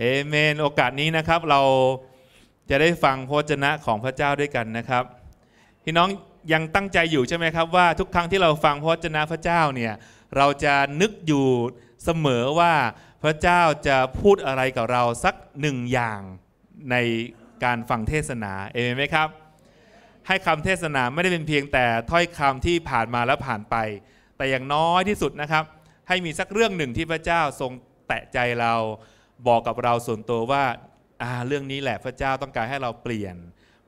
เอเมนโอกาสนี้นะครับเราจะได้ฟังพระจนะของพระเจ้าด้วยกันนะครับพี่น้องยังตั้งใจอยู่ใช่ไหมครับว่าทุกครั้งที่เราฟังพระจนะพระเจ้าเนี่ยเราจะนึกอยู่เสมอว่าพระเจ้าจะพูดอะไรกับเราสักหนึ่งอย่างในการฟังเทศนาเอเมนไหมครับให้คำเทศนาไม่ได้เป็นเพียงแต่ถ้อยคำที่ผ่านมาและผ่านไป แต่อย่างน้อยที่สุดนะครับให้มีสักเรื่องหนึ่งที่พระเจ้าทรงแตะใจเราบอกกับเราส่วนตัวว่า เรื่องนี้แหละพระเจ้าต้องการให้เราเปลี่ยน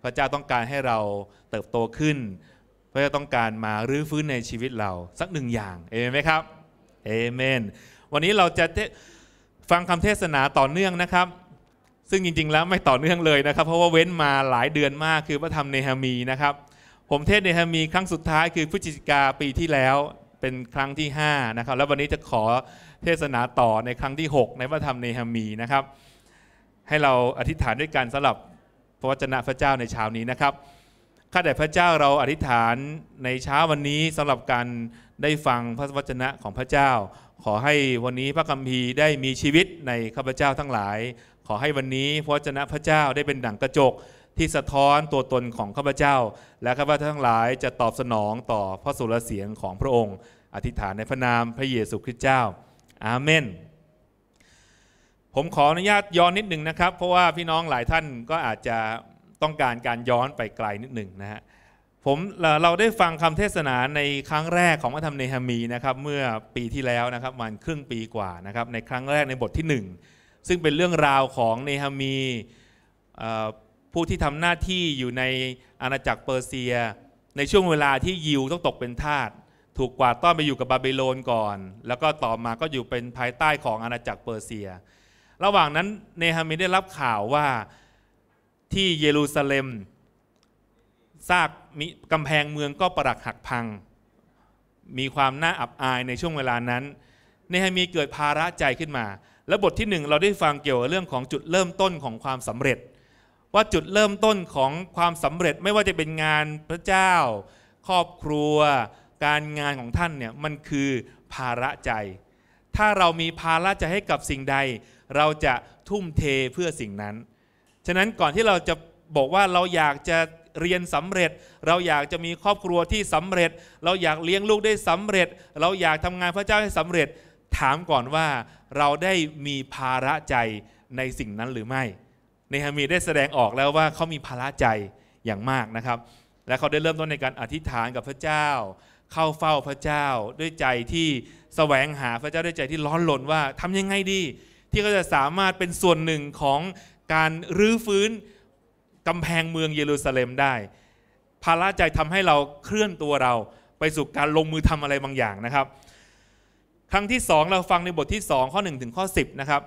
พระเจ้าต้องการให้เราเติบโตขึ้น พระเจ้าต้องการมารื้อฟื้นในชีวิตเราสักหนึ่งอย่าง เอเมนไหมครับ เอเมน วันนี้เราจะฟังคำเทศนาต่อเนื่องนะครับ ซึ่งจริงๆแล้วไม่ต่อเนื่องเลยนะครับ เพราะว่าเว้นมาหลายเดือนมากคือพระธรรมเนหามีนะครับ ผมเทศเนหามีครั้งสุดท้ายคือพฤศจิกาปีที่แล้ว เป็นครั้งที่5นะครับ แล้ววันนี้จะขอเทศนาต่อในครั้งที่ 6 ในพระธรรมเนหามีนะครับ ให้เราอธิษฐานด้วยกันสำหรับพระวจนะพระเจ้าในเช้านี้นะครับ ข้าแต่พระเจ้าเราอธิษฐานในเช้าวันนี้สำหรับการได้ฟังพระวจนะของพระเจ้า ขอให้วันนี้พระคัมภีร์ได้มีชีวิตในข้าพเจ้าทั้งหลาย ขอให้วันนี้พระวจนะพระเจ้าได้เป็นดั่งกระจกที่สะท้อนตัวตนของข้าพเจ้า และข้าพเจ้าทั้งหลายจะตอบสนองต่อพระสุรเสียงของพระองค์ อธิษฐานในพระนามพระเยซูคริสต์เจ้าอาเมนผมขออนุญาตย้อนนิดหนึ่งนะครับ เพราะว่าพี่น้องหลายท่านก็อาจจะต้องการการย้อนไปไกลนิดหนึ่งนะฮะผม เราได้ฟังคำเทศนาในครั้งแรกของพระธรรมเนหามีนะครับเมื่อปีที่แล้วนะครับมันครึ่งปีกว่านะครับในครั้งแรกในบทที่ 1 ซึ่งเป็นเรื่องราวของเนหามีผู้ที่ทำหน้าที่อยู่ในอาณาจักรเปอร์เซียในช่วงเวลาที่ยิวต้องตกเป็นทาสถูกกวาดต้อนไปอยู่กับบาบิโลนก่อน แล้วก็ต่อมาก็อยู่เป็นภายใต้ของอาณาจักรเปอร์เซีย ระหว่างนั้นเนฮามีได้รับข่าวว่าที่เยรูซาเล็มซากมีกำแพงเมืองก็ปรักหักพัง มีความน่าอับอายในช่วงเวลานั้น เนฮามีเกิดภาระใจขึ้นมา และบทที่หนึ่งเราได้ฟังเกี่ยวกับเรื่องของจุดเริ่มต้นของความสำเร็จ ว่าจุดเริ่มต้นของความสำเร็จไม่ว่าจะเป็นงานพระเจ้า ครอบครัวการงานของท่านเนี่ยมันคือภาระใจ ถ้าเรามีภาระใจให้กับสิ่งใด เราจะทุ่มเทเพื่อสิ่งนั้น ฉะนั้นก่อนที่เราจะบอกว่าเราอยากจะเรียนสำเร็จ เราอยากจะมีครอบครัวที่สำเร็จ เราอยากเลี้ยงลูกได้สำเร็จ เราอยากทำงานพระเจ้าให้สำเร็จ ถามก่อนว่าเราได้มีภาระใจในสิ่งนั้นหรือไม่ ในฮามีได้แสดงออกแล้วว่าเขามีภาระใจอย่างมากนะครับ และเขาได้เริ่มต้นในการอธิษฐานกับพระเจ้าเข้าเฝ้าพระเจ้าด้วยใจที่แสวงหาพระเจ้าด้วยใจที่ร้อนรนว่าทำยังไงดี ที่เขาจะสามารถเป็นส่วนหนึ่งของการรื้อฟื้นกำแพงเมืองเยรูซาเล็มได้ภาระใจทำให้เราเคลื่อนตัวเราไปสู่การลงมือทำอะไรบางอย่างนะครับ ครั้งที่สองเราฟังในบทที่สองข้อ 1 ถึงข้อ 10 นะครับ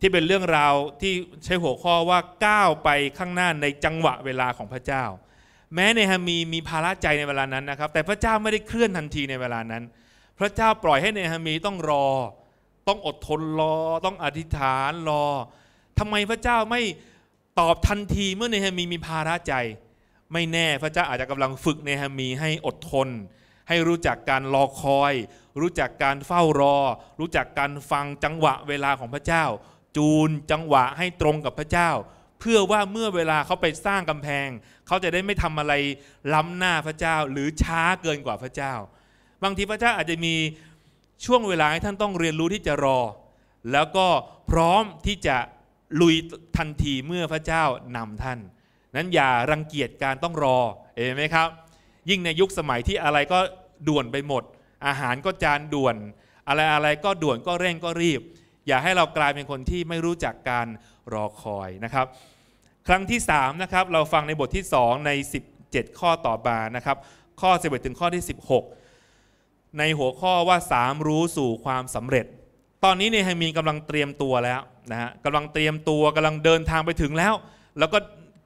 ที่เป็นเรื่องราวที่ใช้หัวข้อว่าก้าวไปข้างหน้าในจังหวะเวลาของพระเจ้าแม้เนฮามีมีภาระใจในเวลานั้นนะครับแต่พระเจ้าไม่ได้เคลื่อนทันทีในเวลานั้น พระเจ้าปล่อยให้เนฮามีต้องรอ ต้องอดทนรอ ต้องอธิษฐานรอ ทำไมพระเจ้าไม่ตอบทันทีเมื่อเนฮามีมีภาระใจ ไม่แน่พระเจ้าอาจจะกำลังฝึกเนฮามีให้อดทน ให้รู้จักการรอคอย รู้จักการเฝ้ารอ รู้จักการฟังจังหวะเวลาของพระเจ้า จูนจังหวะให้ตรงกับพระเจ้า เพื่อว่าเมื่อเวลาเขาไปสร้างกำแพงเขาจะได้ไม่ทำอะไรล้ำหน้าพระเจ้าหรือช้าเกินกว่าพระเจ้า บางทีพระเจ้าอาจจะมีช่วงเวลาให้ท่านต้องเรียนรู้ที่จะรอ แล้วก็พร้อมที่จะลุยทันทีเมื่อพระเจ้านำท่านนั้นอย่ารังเกียจการต้องรอเห็นไหมครับ ยิ่งในยุคสมัยที่อะไรก็ด่วนไปหมด อาหารก็จานด่วน อะไรอะไรก็ด่วนก็เร่งก็รีบ อย่าให้เรากลายเป็นคนที่ไม่รู้จักการรอคอยนะครับครั้งที่3นะครับเราฟังในบทที่ 2 ใน 17 ข้อต่อมานะครับข้อ11ถึงข้อที่ 16 ในหัวข้อว่า 3 รู้สู่ความสำเร็จ ตอนนี้เนฮามีนกำลังเตรียมตัวแล้วนะฮะกำลังเตรียมตัวกำลังเดินทางไปถึงแล้ว แล้วก็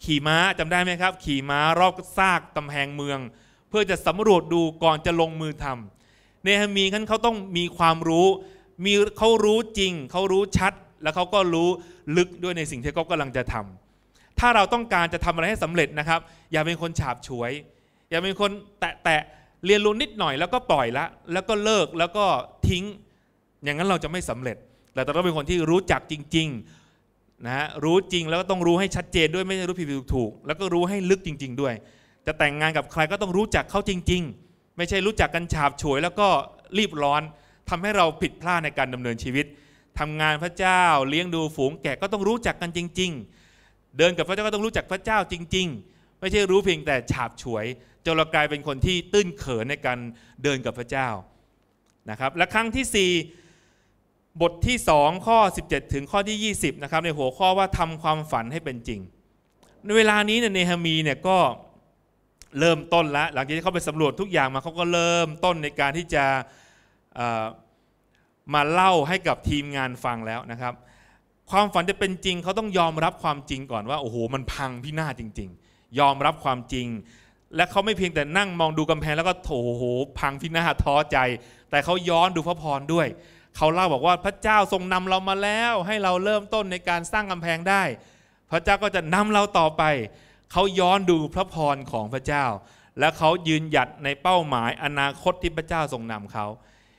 ขี่ม้าจำได้ไหมครับ ขี่ม้ารอบซากตำแพงเมือง เพื่อจะสำรวจดูก่อนจะลงมือทำเนฮามีนเขาต้องมีความรู้มีเขารู้จริงเขารู้ชัดแล้วเขาก็รู้ลึกด้วยในสิ่งที่เขากำลังจะทำถ้าเราต้องการจะทำอะไรให้สำเร็จนะครับ อย่าเป็นคนฉาบฉวย อย่าเป็นคนแตะแตะเรียนรู้นิดหน่อย แล้วก็ปล่อยละ แล้วก็เลิกแล้วก็ทิ้ง อย่างนั้นเราจะไม่สำเร็จเราต้องเป็นคนที่รู้จักจริงๆนะรู้จริงแล้วก็ต้องรู้ให้ชัดเจนด้วยไม่ใช่รู้ผิดถูกแล้วก็รู้ให้ลึกจริง ๆ ด้วย จะแต่งงานกับใครก็ต้องรู้จักเขาจริงๆ ไม่ใช่รู้จักกันฉาบฉวย แล้วก็รีบร้อน ทำให้เราผิดพลาดในการดำเนินชีวิต ทำงานพระเจ้าเลี้ยงดูฝูงแกะก็ต้องรู้จักกันจริง ๆเดินกับพระเจ้าก็ต้องรู้จักพระเจ้าจริง ๆ ไม่ใช่รู้เพียงแต่ฉาบฉวยจนเรากลายเป็นคนที่ตื้นเขินในการเดินกับพระเจ้านะครับ และครั้งที่ 4 บทที่ 2 ข้อ 17 ถึงข้อที่20นะครับในหัวข้อว่าทำความฝันให้เป็นจริง ในเวลานี้เนยฮามีเนี่ยก็เริ่มต้นละหลังจากที่เขาไปสำรวจทุกอย่างมาเขาก็เริ่มต้นในการที่จะมาเล่าให้กับทีมงานฟังแล้วนะครับความฝันจะเป็นจริงเขาต้องยอมรับความจริงก่อนว่าโอ้โหมันพังพินาศจริงๆ ยอมรับความจริง และเขาไม่เพียงแต่นั่งมองดูกำแพงแล้วก็โอ้โหพังพินาศท้อใจ แต่เขาย้อนดูพระพรด้วยเขาเล่าบอกว่าพระเจ้าทรงนำเรามาแล้ว ให้เราเริ่มต้นในการสร้างกำแพงได้ พระเจ้าก็จะนำเราต่อไป เขาย้อนดูพระพรของพระเจ้า และเขายืนหยัดในเป้าหมายอนาคตที่พระเจ้าทรงนำเขา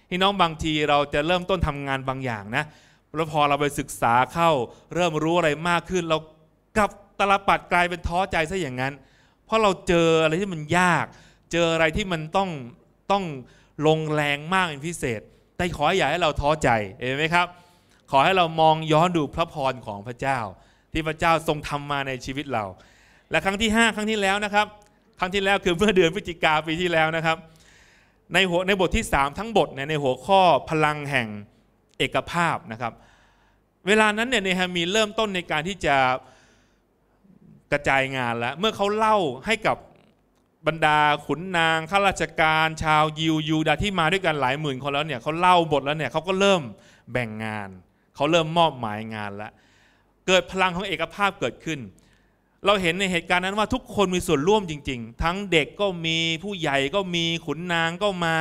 พี่น้องบางทีเราจะเริ่มต้นทำงานบางอย่างนะแล้วพอเราไปศึกษาเข้าเริ่มรู้อะไรมากขึ้นเรากลับตลปัดกลายเป็นท้อใจซะอย่างนั้น เพราะเราเจออะไรที่มันยาก เจออะไรที่มันต้องต้องลงแรงมากเป็นพิเศษ แต่ขออย่าให้เราท้อใจเห็นไหมครับขอให้เรามองย้อนดูพระพรของพระเจ้า ที่พระเจ้าทรงทำมาในชีวิตเรา และครั้งที่ 5 ครั้งที่แล้วนะครับ ครั้งที่แล้วคือเมื่อเดือนพฤศจิกาปีที่แล้วนะครับ ในหัวในบทที่ 3 ทั้งบทเนี่ยในหัวข้อพลังแห่งเอกภาพนะครับ เวลานั้นเนี่ยเนฮามีเริ่มต้นในการที่จะกระจายงานแล้ว เมื่อเขาเล่าให้กับบรรดาขุนนาง ข้าราชการ ชาว ยิว ยูดาที่มาด้วยกันหลายหมื่นคนแล้วเนี่ยเขาเล่าบทแล้วเนี่ยเขาก็เริ่มแบ่งงาน เขาเริ่มมอบหมายงานแล้ว เกิดพลังของเอกภาพเกิดขึ้น เราเห็นในเหตุการณ์นั้นว่าทุกคนมีส่วนร่วมจริง ๆ ทั้งเด็กก็มีผู้ใหญ่ก็มีขุนนางก็มา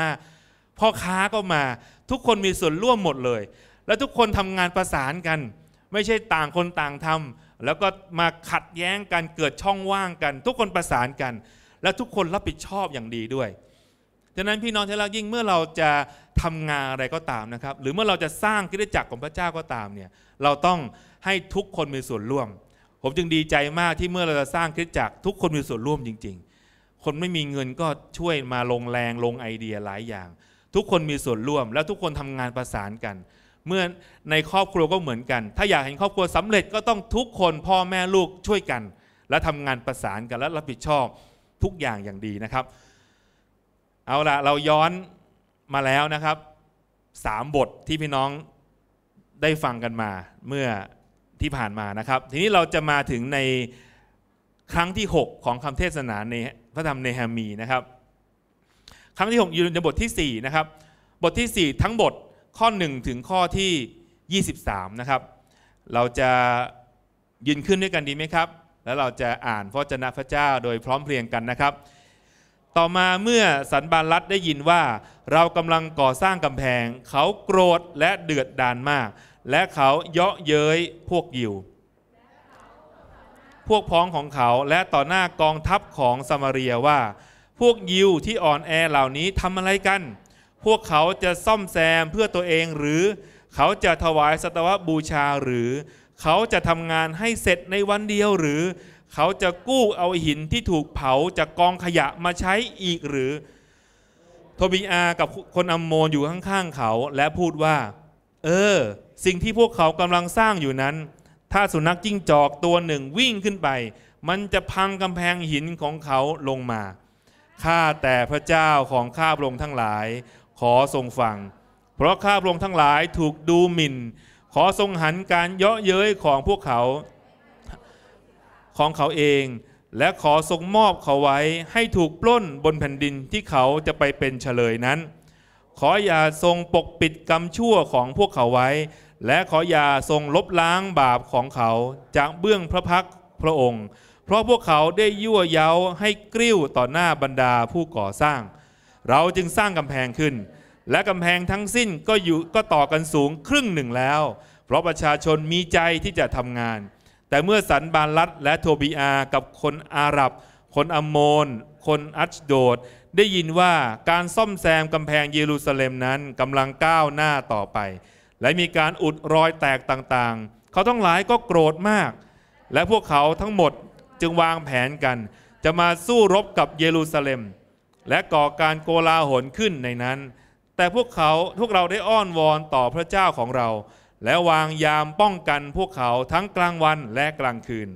พ่อค้าก็มาทุกคนมีส่วนร่วมหมดเลย และทุกคนทำงานประสานกัน ไม่ใช่ต่างคนต่างทำแล้วก็มาขัดแย้งกัน เกิดช่องว่างกัน ทุกคนประสานกัน และทุกคนรับผิดชอบอย่างดีด้วยดังนั้นพี่น้องที่รักยิ่งเมื่อเราจะทำงานอะไรก็ตามนะครับ หรือเมื่อเราจะสร้างกิจจักรของพระเจ้าก็ตามเนี่ย เราต้องให้ทุกคนมีส่วนร่วม ผมจึงดีใจมากที่เมื่อเราจะสร้างกิจจักรทุกคนมีส่วนร่วมจริง ๆ คนไม่มีเงินก็ช่วยมาลงแรงลงไอเดียหลายอย่างทุกคนมีส่วนร่วมแล้วทุกคนทำงานประสานกัน เมื่อในครอบครัวก็เหมือนกัน ถ้าอยากเห็นครอบครัวสำเร็จก็ต้องทุกคนพ่อแม่ลูกช่วยกัน และทำงานประสานกันและรับผิดชอบทุกอย่างอย่างดีนะครับเอาละเราย้อนมาแล้วนะครับสามบทที่พี่น้องได้ฟังกันมาเมื่อที่ผ่านมานะครับ ทีนี้เราจะมาถึงในครั้งที่ 6 ของคำเทศนาในพระธรรมเนหามีนะครับครั้งที่6อยู่ในบทที่ 4 นะครับ บทที่ 4 ทั้งบทข้อ 1 ถึงข้อที่ 23นะครับเราจะยืนขึ้นด้วยกันดีไหมครับ แล้วเราจะอ่านพระเจนะพระเจ้าโดยพร้อมเพรียงกันนะครับ ต่อมาเมื่อสันบาลัดได้ยินว่าเรากำลังก่อสร้างกำแพงเขาโกรธและเดือดดานมาก และเขาเยาะเย้ยพวกยิวพวกพ้องของเขาและต่อหน้ากองทัพของสมาเรียว่าพวกยิวที่อ่อนแอเหล่านี้ทำอะไรกัน พวกเขาจะซ่อมแซมเพื่อตัวเองหรือเขาจะถวายสตวบูชาหรือเขาจะทำงานให้เสร็จในวันเดียวหรือเขาจะกู้เอาหินที่ถูกเผาจากกองขยะมาใช้อีกหรือ โทบิอากับคนอัมโมนอยู่ข้างๆเขา และพูดว่า เออ สิ่งที่พวกเขากำลังสร้างอยู่นั้น ถ้าสุนัขจิ้งจอกตัวหนึ่งวิ่งขึ้นไป มันจะพังกำแพงหินของเขาลงมาข้าแต่พระเจ้าของข้าพระองค์ทั้งหลาย ขอทรงฟัง เพราะข้าพระองค์ทั้งหลายถูกดูหมิ่น ขอทรงหันการเยาะเย้ยของพวกเขา ของเขาเอง และขอทรงมอบเขาไว้ให้ถูกปล้นบนแผ่นดินที่เขาจะไปเป็นเฉลยนั้น ขออย่าทรงปกปิดกรรมชั่วของพวกเขาไว้ และขออย่าทรงลบล้างบาปของเขาจากเบื้องพระพักพระองค์พราะพวกเขาได้ยั่วเย้าให้กริ้วต่อหน้าบรรดาผู้ก่อสร้าง เราจึงสร้างกำแพงขึ้น และกำแพงทั้งสิ้นก็อยู่ก็ต่อกันสูงครึ่งหนึ่งแล้ว เพราะประชาชนมีใจที่จะทำงาน แต่เมื่อสันบานลัตและโทบีอากับคนอาหรับ คนอมโมนคนอัชโดดได้ยินว่าการซ่อมแซมกำแพงเยรูซาเล็มนั้นกำลังก้าวหน้าต่อไป และมีการอุดรอยแตกต่างๆ เขาทั้งหลายก็โกรธมาก และพวกเขาทั้งหมดจึงวางแผนกันจะมาสู้รบกับเยรูซาเล็ม และก่อการโกลาหลขึ้นในนั้น แต่พวกเขาพวกเราได้อ้อนวอนต่อพระเจ้าของเรา และวางยามป้องกันพวกเขาทั้งกลางวันและกลางคืน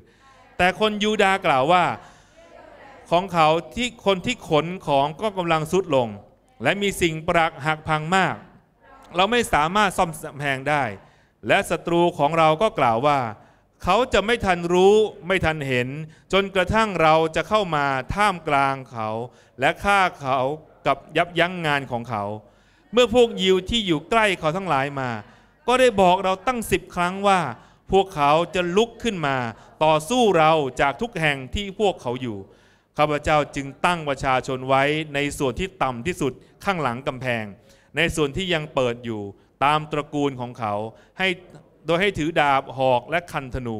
แต่คนยูดากล่าวว่า ของเขาที่คนที่ขนของก็กำลังสุดลง และมีสิ่งปรักหักพังมาก เราไม่สามารถซ่อมแซมแหงได้ และศัตรูของเราก็กล่าวว่าเขาจะไม่ทันรู้ไม่ทันเห็น จนกระทั่งเราจะเข้ามาท่ามกลางเขา และฆ่าเขากับยับยั้งงานของเขา เมื่อพวกยิวที่อยู่ใกล้เขาทั้งหลายมา ก็ได้บอกเราตั้งสิบครั้งว่าพวกเขาจะลุกขึ้นมา ต่อสู้เราจากทุกแห่งที่พวกเขาอยู่ข้าพเจ้าจึงตั้งประชาชนไว้ในส่วนที่ต่ำที่สุดข้างหลังกำแพง ในส่วนที่ยังเปิดอยู่ตามตระกูลของเขาใหโดยให้ถือดาบหอกและคันธนู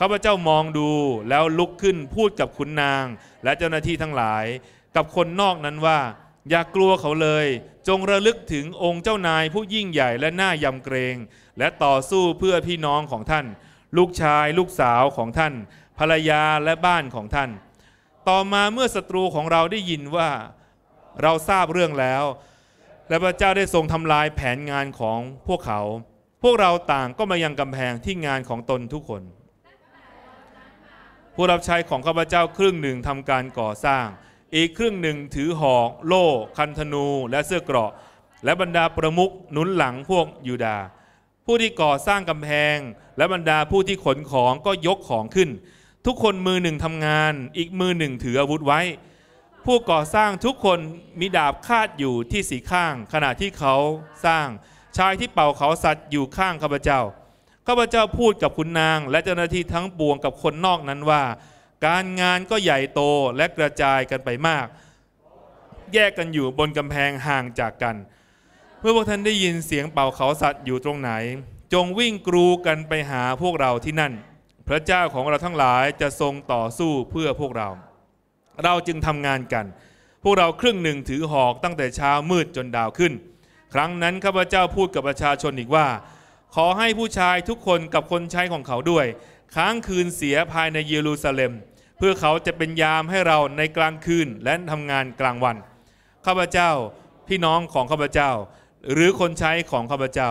ข้าพเจ้ามองดูแล้วลุกขึ้นพูดกับขุนนาง และเจ้าหน้าที่ทั้งหลาย กับคนนอกนั้นว่า อย่ากลัวเขาเลย จงระลึกถึงองค์เจ้านายผู้ยิ่งใหญ่และน่ายำเกรง และต่อสู้เพื่อพี่น้องของท่าน ลูกชายลูกสาวของท่าน ภรรยาและบ้านของท่าน ต่อมาเมื่อศัตรูของเราได้ยินว่าเราทราบเรื่องแล้ว และพระเจ้าได้ทรงทำลายแผนงานของพวกเขาพวกเราต่างก็มายังกำแพงที่งานของตนทุกคน ผู้รับใช้ของข้าพเจ้า ครึ่งหนึ่งทำการก่อสร้าง อีกครึ่งหนึ่งถือหอก โล่ คันธนู และเสื้อเกราะ และบรรดาประมุขหนุนหลังพวกยูดา ผู้ที่ก่อสร้างกำแพงและบรรดาผู้ที่ขนของก็ยกของขึ้น ทุกคนมือหนึ่งทำงาน อีกมือหนึ่งถืออาวุธไว้ ผู้ก่อสร้างทุกคนมีดาบคาดอยู่ที่สีข้างขณะที่เขาสร้างชายที่เป่าเขาสัตว์อยู่ข้างข้าพเจ้าข้าพเจ้าพูดกับคุณนางและเจ้าหน้าที่ทั้งปวงกับคนนอกนั้นว่า การงานก็ใหญ่โตและกระจายกันไปมาก แยกกันอยู่บนกำแพงห่างจากกัน เมื่อพวกท่านได้ยินเสียงเป่าเขาสัตว์อยู่ตรงไหน จงวิ่งกรูกันไปหาพวกเราที่นั่น พระเจ้าของเราทั้งหลายจะทรงต่อสู้เพื่อพวกเรา เราจึงทำงานกัน พวกเราครึ่งหนึ่งถือหอกตั้งแต่เช้ามืดจนดาวขึ้นครั้งนั้นข้าพเจ้าพูดกับประชาชนอีกว่า ขอให้ผู้ชายทุกคนกับคนใช้ของเขาด้วย ค้างคืนเสียภายในเยรูซาเล็ม เพื่อเขาจะเป็นยามให้เราในกลางคืนและทำงานกลางวันข้าพเจ้าพี่น้องของข้าพเจ้า หรือคนใช้ของข้าพเจ้า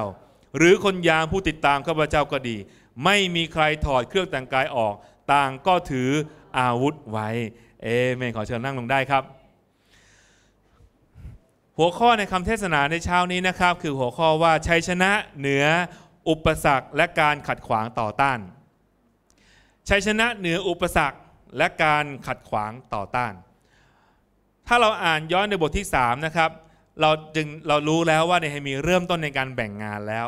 หรือคนยามผู้ติดตามข้าพเจ้าก็ดี ไม่มีใครถอดเครื่องแต่งกายออกต่างก็ถืออาวุธไว้ เอเมนขอเชิญนั่งลงได้ครับหัวข้อในคำเทศนาในเช้านี้นะครับคือหัวข้อว่าชัยชนะเหนือ อุปสรรคและการขัดขวางต่อต้าน ชัยชนะเหนืออุปสรรค และการขัดขวางต่อต้าน ถ้าเราอ่านย้อนในบทที่3นะครับเราจึงเรารู้แล้วว่าในเฮมีเริ่มต้นในการแบ่งงานแล้ว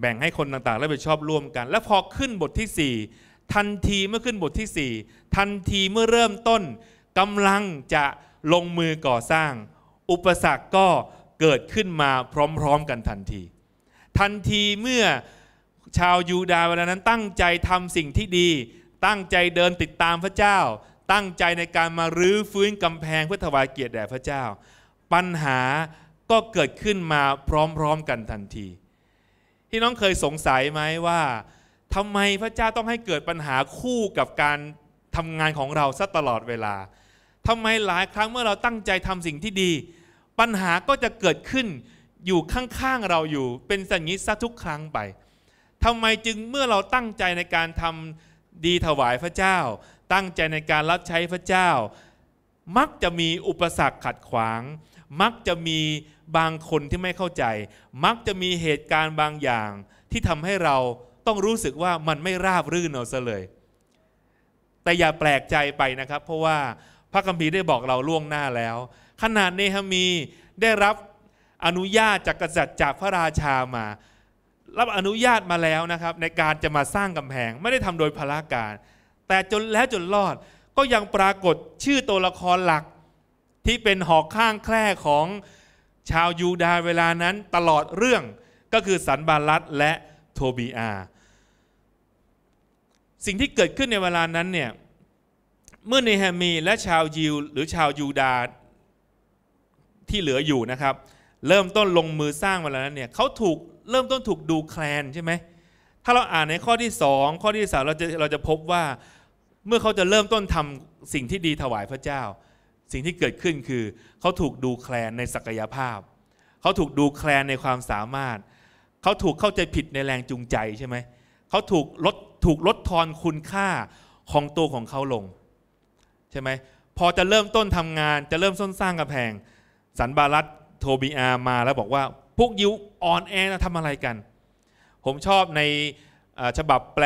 แบ่งให้คนต่างๆรับผิดชอบร่วมกัน และพอขึ้นบทที่ 4 ทันทีเมื่อขึ้นบทที่ 4 ทันทีเมื่อเริ่มต้นกำลังจะลงมือก่อสร้างอุปสรรคก็เกิดขึ้นมาพร้อมๆกันทันที ทันทีเมื่อชาวยูดาห์เวลานั้นตั้งใจทำสิ่งที่ดี ตั้งใจเดินติดตามพระเจ้า ตั้งใจในการมารื้อฟื้นกำแพงเพื่อถวายเกียรติแด่พระเจ้า ปัญหาก็เกิดขึ้นมาพร้อมๆกันทันที ที่น้องเคยสงสัยไหมว่าทำไมพระเจ้าต้องให้เกิดปัญหาคู่กับการทำงานของเราซะตลอดเวลาทำไมหลายครั้งเมื่อเราตั้งใจทำสิ่งที่ดี ปัญหาก็จะเกิดขึ้นอยู่ข้างๆ เราอยู่เป็นสัญญิซะทุกครั้งไปทำไมจึงเมื่อเราตั้งใจในการทำดีถวายพระเจ้า ตั้งใจในการรับใช้พระเจ้า มักจะมีอุปสรรคขัดขวาง มักจะมีบางคนที่ไม่เข้าใจ มักจะมีเหตุการณ์บางอย่างที่ทำให้เราต้องรู้สึกว่ามันไม่ราบรื่นเอาซะเลย แต่อย่าแปลกใจไปนะครับ เพราะว่าพระคัมภีร์ได้บอกเราล่วงหน้าแล้ว ขนาดเนหมีได้รับอนุญาตจากกษัตริย์จากพระราชามา รับอนุญาตมาแล้วนะครับ ในการจะมาสร้างกำแพงไม่ได้ทำโดยพละการ แต่จนแล้วจนรอดก็ยังปรากฏชื่อตัวละครหลัก ที่เป็นหอกข้างแคร่ของชาวยูดาเวลานั้นตลอดเรื่องก็คือสันบาลัตและโทบีอา สิ่งที่เกิดขึ้นในเวลานั้นเนี่ยเมื่อเนหามี และชาวยิวหรือชาวยูดาที่เหลืออยู่นะครับ เริ่มต้นลงมือสร้างวันนั้นเนี่ยเขาถูกเริ่มต้นถูกดูแคลนใช่ไหมถ้าเราอ่านในข้อที่สองข้อที่สามเราจะเราจะพบว่าเมื่อเขาจะเริ่มต้นทำสิ่งที่ดีถวายพระเจ้า สิ่งที่เกิดขึ้นคือเขาถูกดูแคลนในศักยภาพเขาถูกดูแคลนในความสามารถ เขาถูกเข้าใจผิดในแรงจูงใจใช่ไหมเขาถูกลดถูกลดทอนคุณค่าของตัวของเขาลงใช่ไหมพอจะเริ่มต้นทำงานจะเริ่มต้นสร้างกระแพง สันบารัตโทบีอามาแล้วบอกว่า พวกยิวอ่อนแอนะทำอะไรกัน ผมชอบในฉบับแปล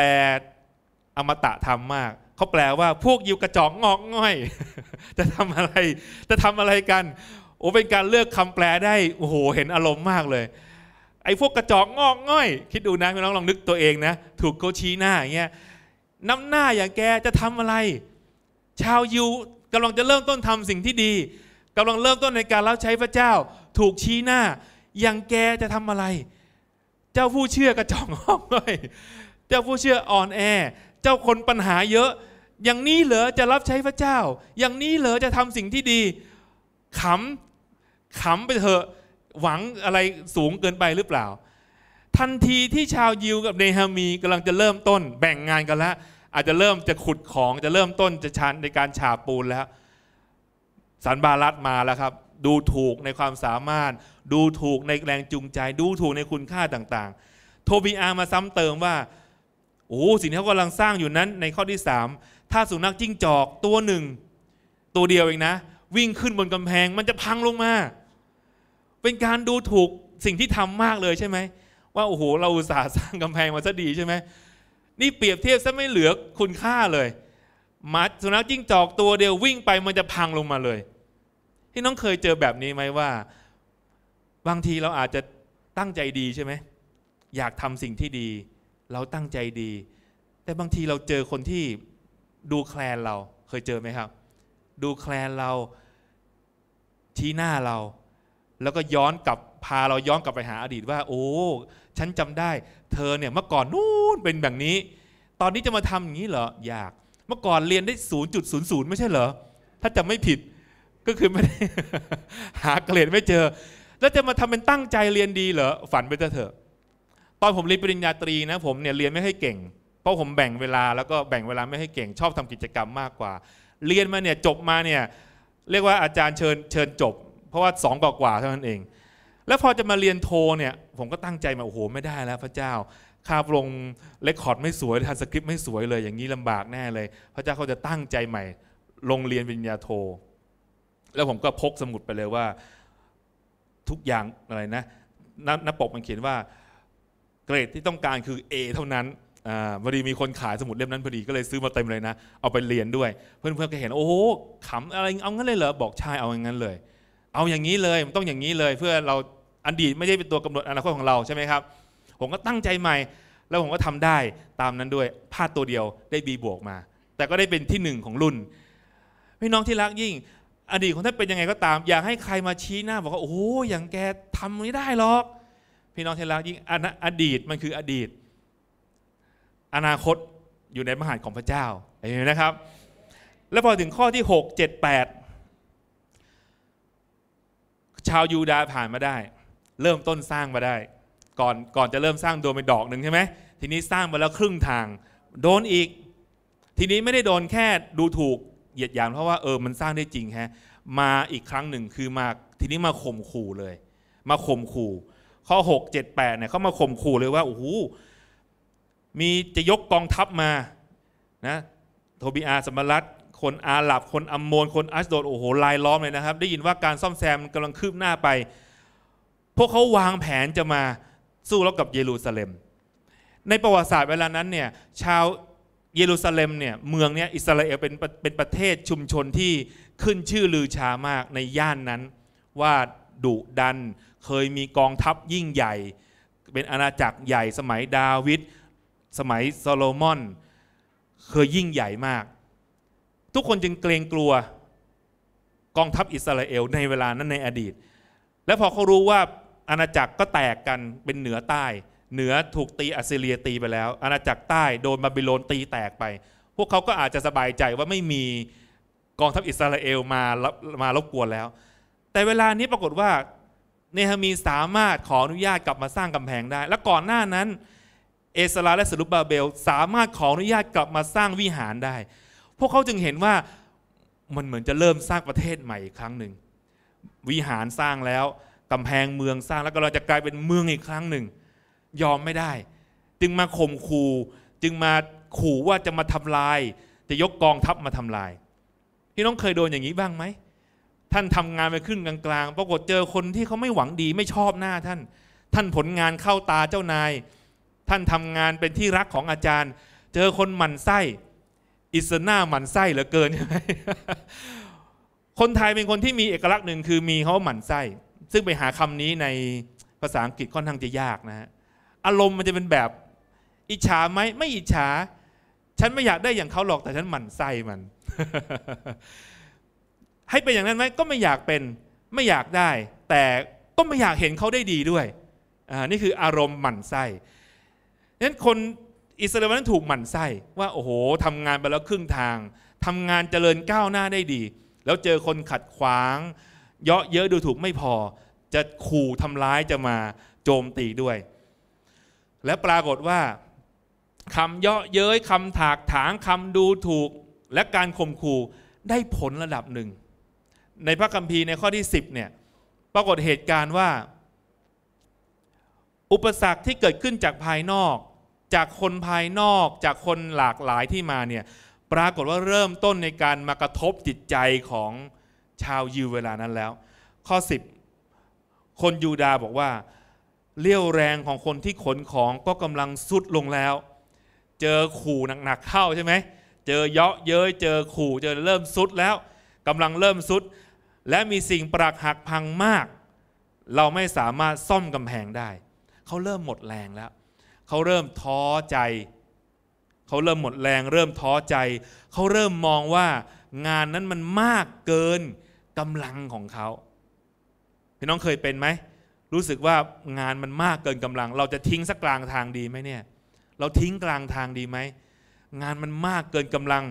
อมตะธรรมมาก เขาแปลว่าพวกยิวกระจอกงอกง่อย จะทำอะไร จะทำอะไรกันโอ้เป็นการเลือกคำแปลได้โอ้โหเห็นอารมณ์มากเลย ไอ้พวกกระจอกงอกง่อย คิดดูนะพี่น้องลองนึกตัวเองนะ ถูกโกชี้หน้าอย่างเงี้ยน้ำหน้าอย่างแกจะทำอะไรชาวยิวกำลังจะเริ่มต้นทำสิ่งที่ดีกำลังเริ่มต้นในการรับใช้พระเจ้า ถูกชี้หน้าอย่างแกจะทำอะไร เจ้าผู้เชื่อกระจองห้องเลย เจ้าผู้เชื่ออ่อนแอ เจ้าคนปัญหาเยอะ อย่างนี้เหรอจะรับใช้พระเจ้า อย่างนี้เหรอจะทำสิ่งที่ดีขำขำไปเถอะหวังอะไรสูงเกินไปหรือเปล่า ทันทีที่ชาวยิวกับเนฮามีกำลังจะเริ่มต้นแบ่งงานกันแล้วอาจจะเริ่มจะขุดของจะเริ่มต้นจะชันในการฉาบปูนแล้ว สันบาลัดมาแล้วครับ ดูถูกในความสามารถ ดูถูกในแรงจูงใจ ดูถูกในคุณค่าต่างๆ โทบีอามาซ้ำเติมว่าโอ้สิ่งที่เขากำลังสร้างอยู่นั้นในข้อที่ 3 ถ้าสุนัขจิ้งจอกตัวหนึ่ง ตัวเดียวเองนะ วิ่งขึ้นบนกำแพงมันจะพังลงมา เป็นการดูถูกสิ่งที่ทำมากเลยใช่ไหมว่าโอ้โหเราอุตส่าห์สร้างกำแพงมาซะดีใช่ไหมนี่เปรียบเทียบซะไม่เหลือคุณค่าเลย มัดสุนัขจิ้งจอกตัวเดียววิ่งไปมันจะพังลงมาเลย ที่น้องเคยเจอแบบนี้ไหมว่า บางทีเราอาจจะตั้งใจดีใช่ไหม อยากทำสิ่งที่ดี เราตั้งใจดี แต่บางทีเราเจอคนที่ดูแคลนเรา เคยเจอไหมครับ ดูแคลนเราชี้หน้าเรา แล้วก็ย้อนกลับพาเราย้อนกลับไปหา อดีตว่าโอ้ฉันจำได้เธอเนี่ยเมื่อก่อนนู้นเป็นแบบนี้ ตอนนี้จะมาทำอย่างนี้เหรออยาก เมื่อก่อนเรียนได้ 0.00 ไม่ใช่เหรอ ถ้าจะไม่ผิดก็คือไม่ได้หาเกรดไม่เจอ แล้วจะมาทำเป็นตั้งใจเรียนดีเหรอ ฝันไปเถอะ ตอนผมเรียนปริญญาตรีนะผมเนี่ยเรียนไม่ให้เก่ง เพราะผมแบ่งเวลาแล้วก็แบ่งเวลาไม่ให้เก่งชอบทำกิจกรรมมากกว่า เรียนมาเนี่ยจบมาเนี่ย เรียกว่าอาจารย์เชิญเชิญจบ เพราะว่าสองกว่าเท่านั้นเองแล้วพอจะมาเรียนโทเนี่ย ผมก็ตั้งใจมาโอ้โห ไม่ได้แล้วพระเจ้าคาบลงเลคคอร์ดไม่สวยทันสคริปต์ไม่สวยเลยอย่างนี้ลำบากแน่เลยพระเจ้าเขาจะตั้งใจใหม่ลงเรียนวิญญาโท แล้วผมก็พกสมุดไปเลยว่า ทุกอย่างอะไรนะนับปกมันเขียนว่าเกรดที่ต้องการคือ A เท่านั้นพอดีมีคนขายสมุดเล่มนั้นพอดีก็เลยซื้อมาเต็มเลยนะ เอาไปเรียนด้วย เพื่อนๆก็เห็นโอ้โหขำอะไรเอางั้นเลยเหรอบอกชาย เอาอย่างนั้นเลย เอาอย่างนี้เลยมันต้องอย่างนี้เลยเพื่อเราอดีตไม่ใช่เป็นตัวกำหนดอนาคตของเราใช่ไหมครับ ผมก็ตั้งใจใหม่แล้วผมก็ทำได้ตามนั้นด้วยพลาดตัวเดียวได้บีบวกมา แต่ก็ได้เป็นที่หนึ่งของรุ่น พี่น้องที่รักยิ่ง อดีตของท่านเป็นยังไงก็ตามอยากให้ใครมาชี้หน้าบอกว่าโอ้ยอย่างแกทำไม่ได้หรอก พี่น้องที่รักยิ่งอดีตมันคืออดีต อนาคตอยู่ในมหาของพระเจ้าเห็นไหมนะครับแล้วพอถึงข้อที่ 6 7 8 ชาวยูดาผ่านมาได้เริ่มต้นสร้างมาได้ ก่อนก่อนจะเริ่มสร้างโดนไปดอกหนึ่งใช่ไหมทีนี้สร้างมาแล้วครึ่งทาง โดนอีก ทีนี้ไม่ได้โดนแค่ดูถูกเหยียดหยามเพราะว่าเออมันสร้างได้จริงฮะมาอีกครั้งหนึ่งคือมาทีนี้มาข่มขู่เลย มาข่มขู่ข้อ6 7 8เนี่ยเขามาข่มขู่เลยว่าโอ้โหมีจะยกกองทัพมานะโทบิอาสมรัตคนอาหรับคนอัมโมนคนอัสโดดโอ้โหลายล้อมเลยนะครับได้ยินว่าการซ่อมแซมกำลังคืบหน้าไปพวกเขาวางแผนจะมาสู้รบกับเยรูซาเล็ม ในประวัติศาสตร์เวลานั้นเนี่ยชาวเยรูซาเล็มเนี่ยเมืองเนี่ยอิสราเอลเป็นเป็นประเทศชุมชนที่ขึ้นชื่อลือชามากในย่านนั้น ว่าดุดันเคยมีกองทัพยิ่งใหญ่ เป็นอาณาจักรใหญ่ สมัยดาวิด สมัยโซโลมอน เคยยิ่งใหญ่มาก ทุกคนจึงเกรงกลัวกองทัพอิสราเอลในเวลานั้นในอดีต และพอเขารู้ว่าอาณาจักรก็แตกกันเป็นเหนือใต้ เหนือถูกตี อัสเซเรียตีไปแล้ว อาณาจักรใต้ โดนบาบิโลนตีแตกไป พวกเขาก็อาจจะสบายใจว่าไม่มีกองทัพอิสราเอลมามารบกวนแล้ว แต่เวลานี้ปรากฏว่า เนฮามีสามารถขออนุญาตกลับมาสร้างกำแพงได้ และก่อนหน้านั้น เอสราและสรุบบาเบลสามารถขออนุญาตกลับมาสร้างวิหารได้ พวกเขาจึงเห็นว่ามันเหมือนจะเริ่มสร้างประเทศใหม่อีกครั้งหนึ่งวิหารสร้างแล้วกำแพงเมืองสร้างแล้วก็เราจะกลายเป็นเมืองอีกครั้งหนึ่ง ยอมไม่ได้ จึงมาข่มขู่จึงมาขู่ว่าจะมาทำลายจะยกกองทัพมาทำลายพี่น้องเคยโดนอย่างนี้บ้างไหมท่านทำงานไปขึ้นกลางๆปรากฏเจอคนที่เขาไม่หวังดีไม่ชอบหน้าท่าน ท่านผลงานเข้าตาเจ้านาย ท่านทำงานเป็นที่รักของอาจารย์ เจอคนหมั่นไส้อิสนาหมั่นไส้เหลือเกินใช่ไหมคนไทยเป็นคนที่มีเอกลักษณ์หนึ่งคือมีเขาหมั่นไส้ซึ่งไปหาคำนี้ในภาษาอังกฤษค่อนข้างจะยากนะฮะอารมณ์มันจะเป็นแบบ อิจฉาไหมไม่อิจฉาฉันไม่อยากได้อย่างเขาหรอกแต่ฉันหมั่นไส้มัน ให้เป็นอย่างนั้นไหมก็ไม่อยากเป็นไม่อยากได้ แต่ก็ไม่อยากเห็นเขาได้ดีด้วยอ่านี่คืออารมณ์หมั่นไส้นั้นคนอิสราเอลนั้นถูกหมั่นไส้ว่าโอ้โหทำงานไปแล้วครึ่งทางทำงานเจริญก้าวหน้าได้ดี แล้วเจอคนขัดขวางเยาะเย้ยดูถูกไม่พอ จะขู่ทำร้ายจะมาโจมตีด้วย และปรากฏว่าคำเยาะเย้ยคำถากถางคำดูถูกและการข่มขู่ ได้ผลระดับหนึ่ง ในพระคัมภีร์ในข้อที่ 10 เนี่ย ปรากฏเหตุการณ์ว่า อุปสรรคที่เกิดขึ้นจากภายนอก จากคนภายนอก จากคนหลากหลายที่มาเนี่ยปรากฏว่าเริ่มต้นในการมากระทบจิตใจของชาวยิวเวลานั้นแล้ว ข้อ 10 คนยูดาบอกว่าเลี้ยวแรงของคนที่ขนของก็กำลังสุดลงแล้ว เจอขู่หนัก ๆ เข้าใช่ไหมเจอเยาะเย้ยเจอขู่เจอเริ่มสุดแล้วกำลังเริ่มสุดและมีสิ่งปรักหักพังมาก เราไม่สามารถซ่อมกำแพงได้เขาเริ่มหมดแรงแล้ว เขาเริ่มท้อใจ เขาเริ่มหมดแรงเริ่มท้อใจ เขาเริ่มมองว่างานนั้นมันมากเกินกำลังของเขาพี่น้องเคยเป็นไหมรู้สึกว่างานมันมากเกินกำลัง เราจะทิ้งสักกลางทางดีไหมเนี่ย เราทิ้งกลางทางดีไหมงานมันมากเกินกำลัง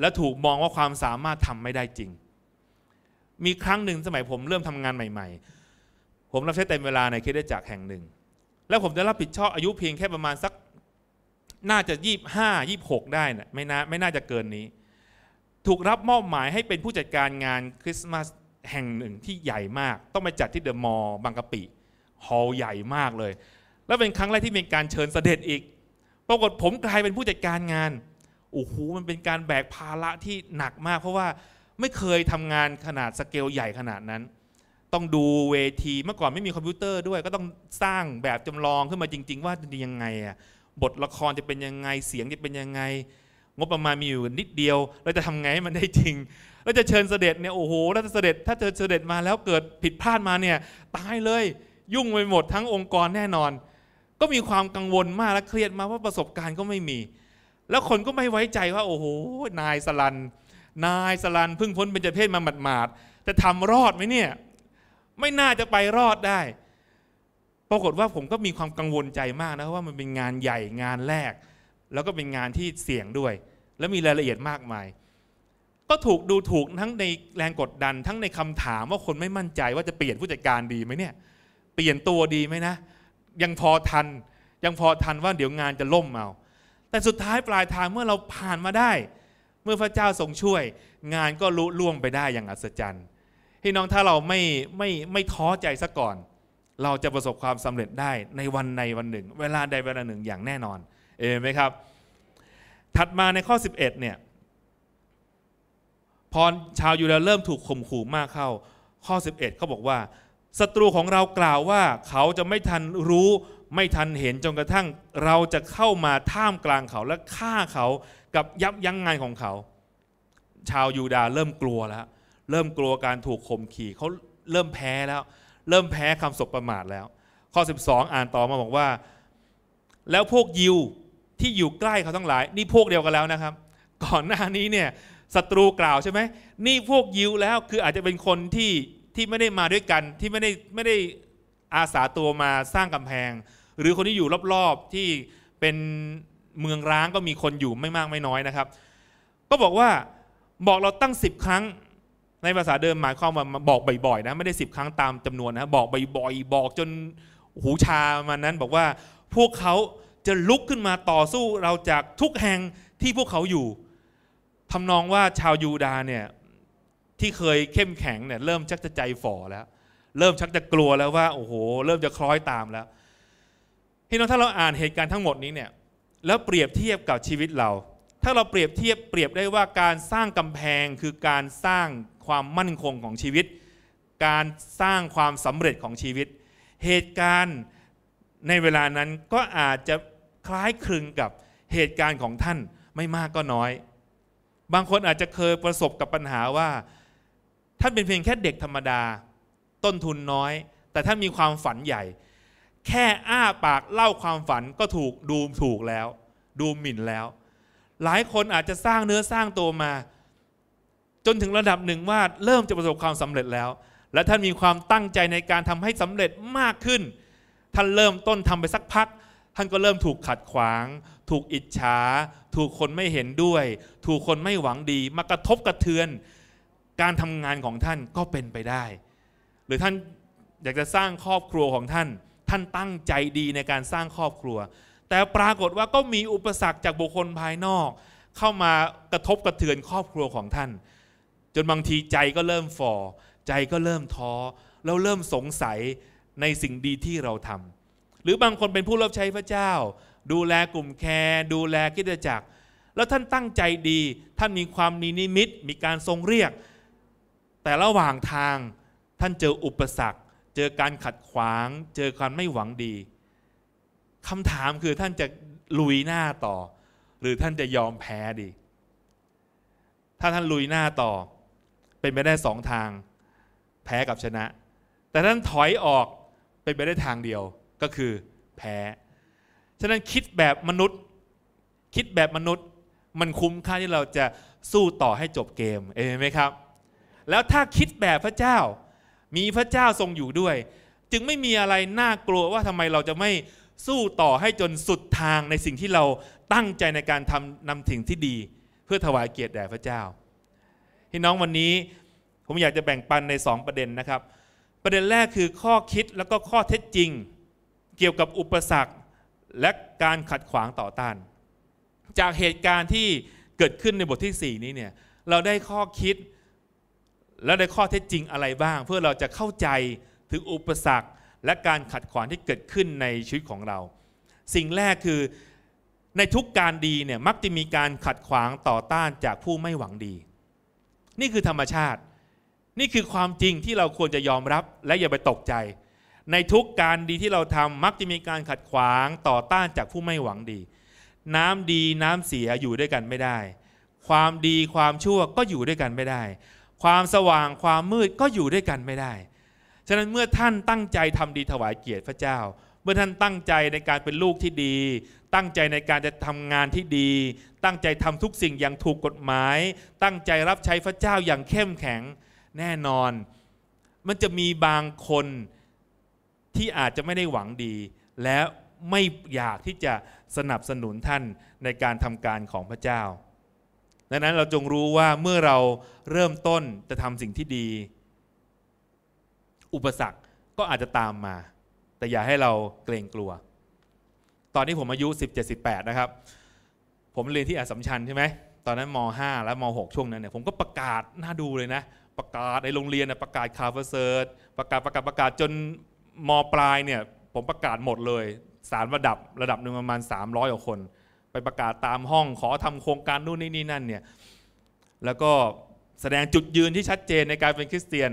และถูกมองว่าความสามารถทำไม่ได้จริง มีครั้งหนึ่งสมัยผมเริ่มทำงานใหม่ ๆ ผมรับใช้เต็มเวลาในคิดได้จากแห่งหนึ่ง แล้วผมได้รับผิดชอบอายุเพียงแค่ประมาณสักน่าจะยี่ห้ายี่หกได้นะไม่น่าไม่น่าจะเกินนี้ถูกรับมอบหมายให้เป็นผู้จัดการงานคริสต์มาสแห่งหนึ่งที่ใหญ่มาก ต้องไปจัดที่เดอะมอลล์บางกะปิฮอลล์ใหญ่มากเลย แล้วเป็นครั้งแรกที่มีการเชิญเสด็จอีก ปรากฏผมกลายเป็นผู้จัดการงานโอ้โหมันเป็นการแบกภาระที่หนักมาก เพราะว่าไม่เคยทำงานขนาดสเกลใหญ่ขนาดนั้น ต้องดูเวทีเมื่อก่อนไม่มีคอมพิวเตอร์ด้วย ก็ต้องสร้างแบบจำลองขึ้นมาจริงๆ ว่าจะยังไงอะบทละครจะเป็นยังไงเสียงจะเป็นยังไงงบประมาณมีอยู่นิดเดียว เราจะทำไงให้มันได้จริงเราจะเชิญเสด็จเนี่ยโอ้โหถ้าเสด็จถ้าเจอเสด็จมาแล้วเกิดผิดพลาดมาเนี่ยตายเลยยุ่งไปหมดทั้งองค์กรแน่นอน ก็มีความกังวลมาก และเครียดมาว่าประสบการณ์ก็ไม่มี แล้วคนก็ไม่ไว้ใจว่าโอ้โห นายสลัน นายสลันเพิ่งพ้นเป็นเจเพศมาหมาดๆจะทำรอดไหมเนี่ย ไม่น่าจะไปรอดได้ ปรากฏว่าผมก็มีความกังวลใจมากนะว่ามันเป็นงานใหญ่งานแรกแล้วก็เป็นงานที่เสี่ยงด้วยและมีรายละเอียดมากมาย ก็ถูกดูถูกทั้งในแรงกดดัน ทั้งในคำถามว่าคนไม่มั่นใจว่าจะเปลี่ยนผู้จัดการดีไหมเนี่ยเปลี่ยนตัวดีไหมนะ ยังพอทันยังพอทันว่าเดี๋ยวงานจะล่มเอาแต่สุดท้ายปลายทาง เมื่อเราผ่านมาได้ เมื่อพระเจ้าทรงช่วย งานก็ลุล่วงไปได้อย่างอัศจรรย์พี่น้องถ้าเราไม่ไม่ไม่ท้อใจซะก่อน เราจะประสบความสำเร็จได้ในวันในวันหนึ่ง เวลาใดเวลาหนึ่งอย่างแน่นอนเอไหมครับ ถัดมาในข้อ 11เนี่ยพอชาวยูดาเริ่มถูกข่มขู่มากเข้า ข้อ 11 เขาบอกว่าศัตรูของเรากล่าวว่า เขาจะไม่ทันรู้ไม่ทันเห็นจนกระทั่งเราจะเข้ามาท่ามกลางเขาและฆ่าเขากับยับยั้งงานของเขา ชาวยูดาเริ่มกลัวแล้ว เริ่มกลัวการถูกข่มขี่เขาเริ่มแพ้แล้ว เริ่มแพ้คำสบประมาทแล้ว ข้อ 12 อ่านต่อมาบอกว่า แล้วพวกยิวที่อยู่ใกล้เขาทั้งหลาย นี่พวกเดียวกันแล้วนะครับ ก่อนหน้านี้เนี่ยศัตรูกล่าวใช่ไหมนี่พวกยิวแล้วคืออาจจะเป็นคนที่ที่ไม่ได้มาด้วยกันที่ไม่ได้ไม่ได้อาสาตัวมาสร้างกำแพง หรือคนที่อยู่รอบ ๆที่เป็นเมืองร้างก็มีคนอยู่ไม่มากไม่น้อยนะครับ ก็บอกว่าบอกเราตั้ง 10 ครั้ง ในภาษาเดิมหมายความว่าบอกบ่อยๆนะไม่ได้10ครั้งตามจำนวนนะบอกบ่อยๆบอกจนหูชามันนั้นบอกว่าพวกเขาจะลุกขึ้นมาต่อสู้เราจากทุกแห่งที่พวกเขาอยู่ ทำนองว่าชาวยูดาเนี่ยที่เคยเข้มแข็งเนี่ยเริ่มชักจะใจฝ่อแล้ว เริ่มชักจะกลัวแล้วว่าโอ้โห เริ่มจะคล้อยตามแล้วพี่น้องถ้าเราอ่านเหตุการณ์ทั้งหมดนี้เนี่ย แล้วเปรียบเทียบกับชีวิตเรา ถ้าเราเปรียบเทียบเปรียบได้ว่าการสร้างกำแพงคือการสร้างความมั่นคงของชีวิต การสร้างความสำเร็จของชีวิต เหตุการณ์ในเวลานั้นก็อาจจะคล้ายคลึงกับเหตุการณ์ของท่านไม่มากก็น้อย บางคนอาจจะเคยประสบกับปัญหาว่าท่านเป็นเพียงแค่เด็กธรรมดา ต้นทุนน้อย แต่ท่านมีความฝันใหญ่ แค่อ้าปากเล่าความฝันก็ถูกดูถูกแล้ว ดูหมิ่นแล้ว หลายคนอาจจะสร้างเนื้อสร้างตัวมา จนถึงระดับหนึ่งว่าเริ่มจะประสบความสำเร็จแล้ว และท่านมีความตั้งใจในการทำให้สำเร็จมากขึ้น ท่านเริ่มต้นทำไปสักพักท่านก็เริ่มถูกขัดขวาง ถูกอิจฉาถูกคนไม่เห็นด้วย ถูกคนไม่หวังดี มากระทบกระเทือนการทำงานของท่านก็เป็นไปได้ หรือท่านอยากจะสร้างครอบครัวของท่าน ท่านตั้งใจดีในการสร้างครอบครัว แต่ปรากฏว่าก็มีอุปสรรคจากบุคคลภายนอก เข้ามากระทบกระเทือนครอบครัวของท่าน จนบางทีใจก็เริ่มฝ่อใจก็เริ่มท้อแล้วเริ่มสงสัยในสิ่งดีที่เราทำหรือบางคนเป็นผู้รับใช้พระเจ้า ดูแลกลุ่มแคร์ดูแลกิจจักร แล้วท่านตั้งใจดี ท่านมีความมีนิมิตมีการทรงเรียก แต่ระหว่างทาง ท่านเจออุปสรรค เจอการขัดขวาง เจอความไม่หวังดีคำถามคือท่านจะลุยหน้าต่อ หรือท่านจะยอมแพ้ดี ถ้าท่านลุยหน้าต่อ เป็นไปได้สองทาง แพ้กับชนะ แต่ท่านถอยออกเป็นไปได้ทางเดียวก็คือแพ้ ฉะนั้นคิดแบบมนุษย์ คิดแบบมนุษย์มันคุ้มค่าที่เราจะสู้ต่อให้จบเกมเเมนไหมครับ แล้วถ้าคิดแบบพระเจ้า มีพระเจ้าทรงอยู่ด้วย จึงไม่มีอะไรน่ากลัวว่าทำไมเราจะไม่สู้ต่อให้จนสุดทางในสิ่งที่เราตั้งใจในการทำนำสิ่งที่ดี เพื่อถวายเกียรติแด่พระเจ้าพี่น้องวันนี้ผมอยากจะแบ่งปันใน 2 ประเด็นนะครับ ประเด็นแรกคือข้อคิดแล้วก็ข้อเท็จจริงเกี่ยวกับอุปสรรคและการขัดขวางต่อต้าน จากเหตุการณ์ที่เกิดขึ้นในบทที่ 4 นี้เนี่ยเราได้ข้อคิดและได้ข้อเท็จจริงอะไรบ้าง เพื่อเราจะเข้าใจถึงอุปสรรค และการขัดขวางที่เกิดขึ้นในชีวิตของเรา สิ่งแรกคือในทุกการดีเนี่ยมักจะมีการขัดขวางต่อต้านจากผู้ไม่หวังดี นี่คือธรรมชาติ นี่คือความจริงที่เราควรจะยอมรับ และอย่าไปตกใจในทุกการดีที่เราทำมักจะมีการขัดขวางต่อต้านจากผู้ไม่หวังดี น้ำดีน้ำเสียอยู่ด้วยกันไม่ได้ ความดีความชั่ว ก็อยู่ด้วยกันไม่ได้ ความสว่างความมืดก็อยู่ด้วยกันไม่ได้ ฉะนั้นเมื่อท่านตั้งใจทำดีถวายเกียรติพระเจ้า เมื่อท่านตั้งใจในการเป็นลูกที่ดี ตั้งใจในการจะทำงานที่ดี ตั้งใจทำทุกสิ่งอย่างถูกกฎหมาย ตั้งใจรับใช้พระเจ้าอย่างเข้มแข็ง แน่นอน มันจะมีบางคนที่อาจจะไม่ได้หวังดี และไม่อยากที่จะสนับสนุนท่านในการทำการของพระเจ้า ดังนั้นเราจงรู้ว่าเมื่อเราเริ่มต้นจะทำสิ่งที่ดี อุปสรรคก็อาจจะตามมา แต่อย่าให้เราเกรงกลัว ตอนนี้ผมอายุ17-18นะครับ ผมเรียนที่อาสสมชัญใช่ไหมตอนนั้นม 5 และม6ช่วงนั้นเนี่ยผมก็ประกาศน่าดูเลยนะประกาศในโรงเรียนนะประกาศคาเฟเซิร์ประกาศประกาศประกาศจนมปลายเนี่ยผมประกาศหมดเลย สารระดับระดับหนึ่งประมาณ 300กว่าคน ไปประกาศตามห้อง ขอทำโครงการนู่นนี่นี่นั่นเนี่ยแล้วก็แสดงจุดยืนที่ชัดเจนในการเป็นคริสเตียน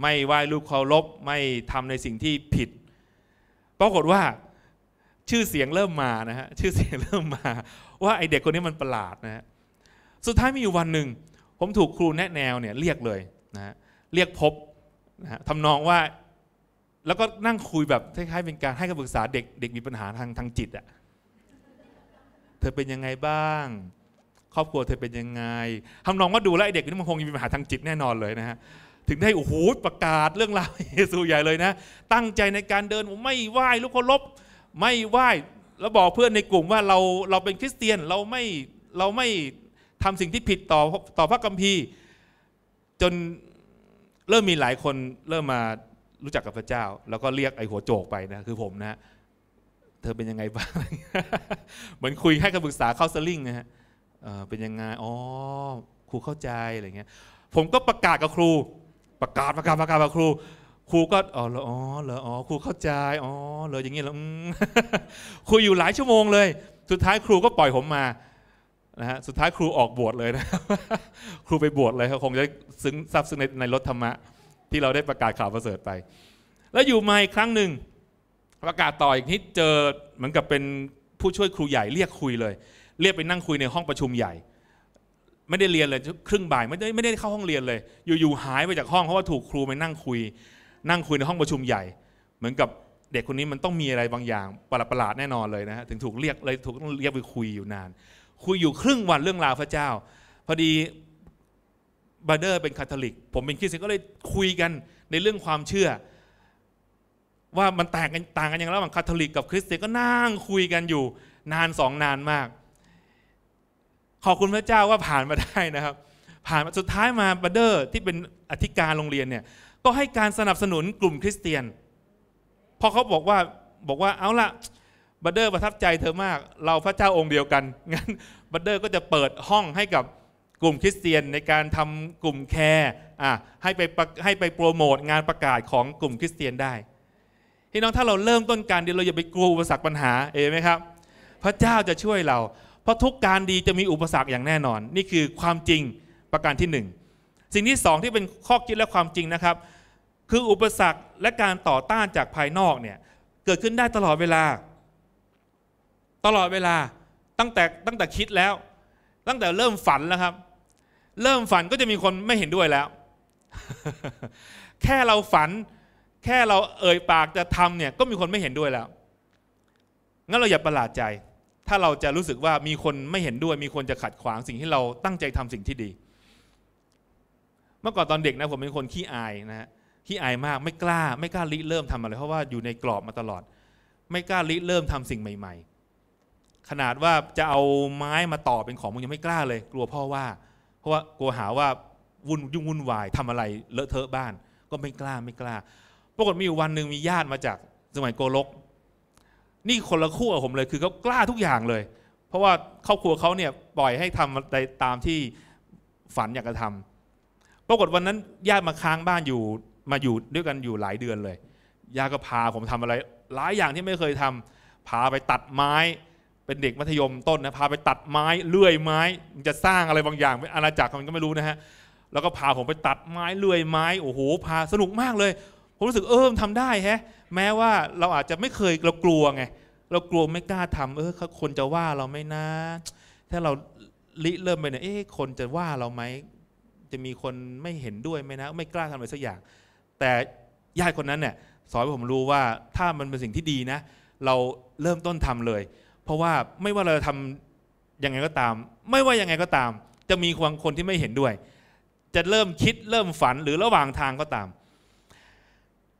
ไม่ไหว้รูปเคารพไม่ทำในสิ่งที่ผิด ปรากฏว่าชื่อเสียงเริ่มมานะฮะชื่อเสียงเริ่มมา ว่าไอเด็กคนนี้มันประหลาดนะฮะสุดท้ายมีอยู่วันหนึ่งผมถูกครูแนะแนวเนี่ยเรียกเลยนะฮะเรียกพบนะฮะทำนองว่าแล้วก็นั่งคุยแบบคล้ายๆเป็นการให้คำปรึกษาเด็ก เด็กมีปัญหาทางทางจิตอะ่ะ เธอเป็นยังไงบ้าง ครอบครัวเธอเป็นยังไงทำนองว่าดูแลเด็กนี่มันคงมีปัญหาทางจิตแน่นอนเลยนะฮะถึงได้โอ้โหประกาศเรื่องราวเยซูใหญ่เลยนะตั้งใจในการเดินไม่ไหว้ลูกเคารพไม่ไหว้แล้วบอกเพื่อนในกลุ่มว่าเราเราเป็นคริสเตียนเราไม่เราไม่ทำสิ่งที่ผิดต่อต่อพระคัมภีร์ จนเริ่มมีหลายคนเริ่มมารู้จักกับพระเจ้า แล้วก็เรียกไอ้หัวโจกไปนะ คือผมนะ เธอเป็นยังไงบ้างเหมือนคุยให้คำปรึกษาเข้าสลิงนะฮะเป็นยังไงอ๋อครูเข้าใจอะไรเงี้ย ผมก็ประกาศกับครู ประกาศประกาศประกาศกับครู ครูก็อ๋อเหรออ๋อเหรออ๋อครูเข้าใจอ๋อเหรออย่างงี้แล้วครูอยู่หลายชั่วโมงเลย สุดท้ายครูก็ปล่อยผมมานะฮะสุดท้ายครูออกบวชเลยนะ ครูไปบวชเลยคงจะซึ้งซับซึ้งในในรถธรรมะที่เราได้ประกาศข่าวประเสริฐไป แล้วอยู่มาอีกครั้งหนึ่งประกาศต่ออีกนิดเจอเหมือนกับเป็นผู้ช่วยครูใหญ่เรียกคุยเลย เรียกไปนั่งคุยในห้องประชุมใหญ่ ไม่ได้เรียนเลยครึ่งบ่ายไม่ได้ไม่ได้เข้าห้องเรียนเลยอยู่ๆหายไปจากห้อง เพราะว่าถูกครูไปนั่งคุย นั่งคุยในห้องประชุมใหญ่ เหมือนกับเด็กคนนี้มันต้องมีอะไรบางอย่างประหลาดแน่นอนเลยนะฮะถึงถูกเรียกเลยถูกเรียกไปคุยอยู่นานคุยอยู่ครึ่งวันเรื่องราวพระเจ้า พอดีบาเดอร์เป็นคาทอลิก ผมเป็นคริสเตียนก็เลยคุยกันในเรื่องความเชื่อ ว่ามันแตกกันต่างกันอย่างไรระหว่างคาทอลิกกับคริสเตียนก็นั่งคุยกันอยู่ นานสองนานมาก ขอบคุณพระเจ้าว่าผ่านมาได้นะครับ ผ่านสุดท้ายมาบาเดอร์ที่เป็นอธิการโรงเรียนเนี่ย ก็ให้การสนับสนุนกลุ่มคริสเตียนพอเขาบอกว่าบอกว่าเอาละบัตเดอร์ประทับใจเธอมาก เราพระเจ้าองค์เดียวกันงั้นบัตเดอร์ก็จะเปิดห้องให้กับกลุ่มคริสเตียนในการทำกลุ่มแคร์ให้ไปให้ไปโปรโมทงานประกาศของกลุ่มคริสเตียนได้พี่น้องถ้าเราเริ่มต้นการเดียวเราอย่าไปกลัวอุปสรรคปัญหา เอไหมครับ พระเจ้าจะช่วยเรา เพราะทุกการดีจะมีอุปสรรคอย่างแน่นอน นี่คือความจริงประการที่ 1 สิ่งที่ 2 ที่เป็นข้อคิดและความจริงนะครับ คืออุปสรรคและการต่อต้านจากภายนอกเนี่ย เกิดขึ้นได้ตลอดเวลา ตลอดเวลาตั้งแต่ตั้งแต่คิดแล้ว ตั้งแต่เริ่มฝันแล้วครับเริ่มฝันก็จะมีคนไม่เห็นด้วยแล้ว แค่เราฝัน แค่เราเอ่ยปากจะทำเนี่ย ก็มีคนไม่เห็นด้วยแล้ว งั้นเราอย่าประหลาดใจ ถ้าเราจะรู้สึกว่ามีคนไม่เห็นด้วย มีคนจะขัดขวางสิ่งที่เราตั้งใจทำสิ่งที่ดี เมื่อก่อนตอนเด็กนะผมเป็นคนขี้อายนะฮะขี้อายมากไม่กล้า ไม่กล้าริเริ่มทำอะไร เพราะว่าอยู่ในกรอบมาตลอด ไม่กล้าริเริ่มทำสิ่งใหม่ ๆ ขนาดว่าจะเอาไม้มาต่อเป็นของมึงยังไม่กล้าเลย กลัวพ่อว่าเพราะว่ากลัวหาว่าวุ่นยุ่งวุ่นวายทำอะไรเลอะเทอะบ้านก็ไม่กล้าไม่กล้า ปรากฏมีวันหนึ่งมีญาติมาจากสมัยโกลก นี่คนละคู่กับผมเลยคือเขากล้าทุกอย่างเลย เพราะว่าครอบครัวเขาเนี่ยปล่อยให้ทำอะไรตามที่ฝันอยากจะทำปรากฏวันนั้นญาติมาค้างบ้านอยู่มาอยู่ด้วยกันอยู่หลายเดือนเลยญาติก็พาผมทำอะไร หลายอย่างที่ไม่เคยทำพาไปตัดไม้เป็นเด็กมัธยมต้นนะพาไปตัดไม้ เลื่อยไม้จะสร้างอะไรบางอย่างเป็นอาณาจักรมันก็ไม่รู้นะฮะแล้วก็พาผมไปตัดไม้ เลื่อยไม้โอ้โหพาสนุกมากเลย ผมรู้สึกเออทำได้แฮะแม้ว่าเราอาจจะไม่เคยเรากลัวไงเรากลัวไม่กล้าทำเออคนจะว่าเราไหมนะ ถ้าเราลิเริ่มไปเนี่ยเอ๊ะคนจะว่าเราไหมจะมีคนไม่เห็นด้วยไหมนะ ไม่กล้าทำอะไรสักอย่าง แต่ญาติคนนั้นเนี่ยสอนให้ผมรู้ว่าถ้ามันเป็นสิ่งที่ดีนะ เราเริ่มต้นทำเลยเพราะว่าไม่ว่าเราจะทำยังไงก็ตาม ไม่ว่ายังไงก็ตาม จะมีคนคนที่ไม่เห็นด้วย จะเริ่มคิดเริ่มฝันหรือระหว่างทางก็ตาม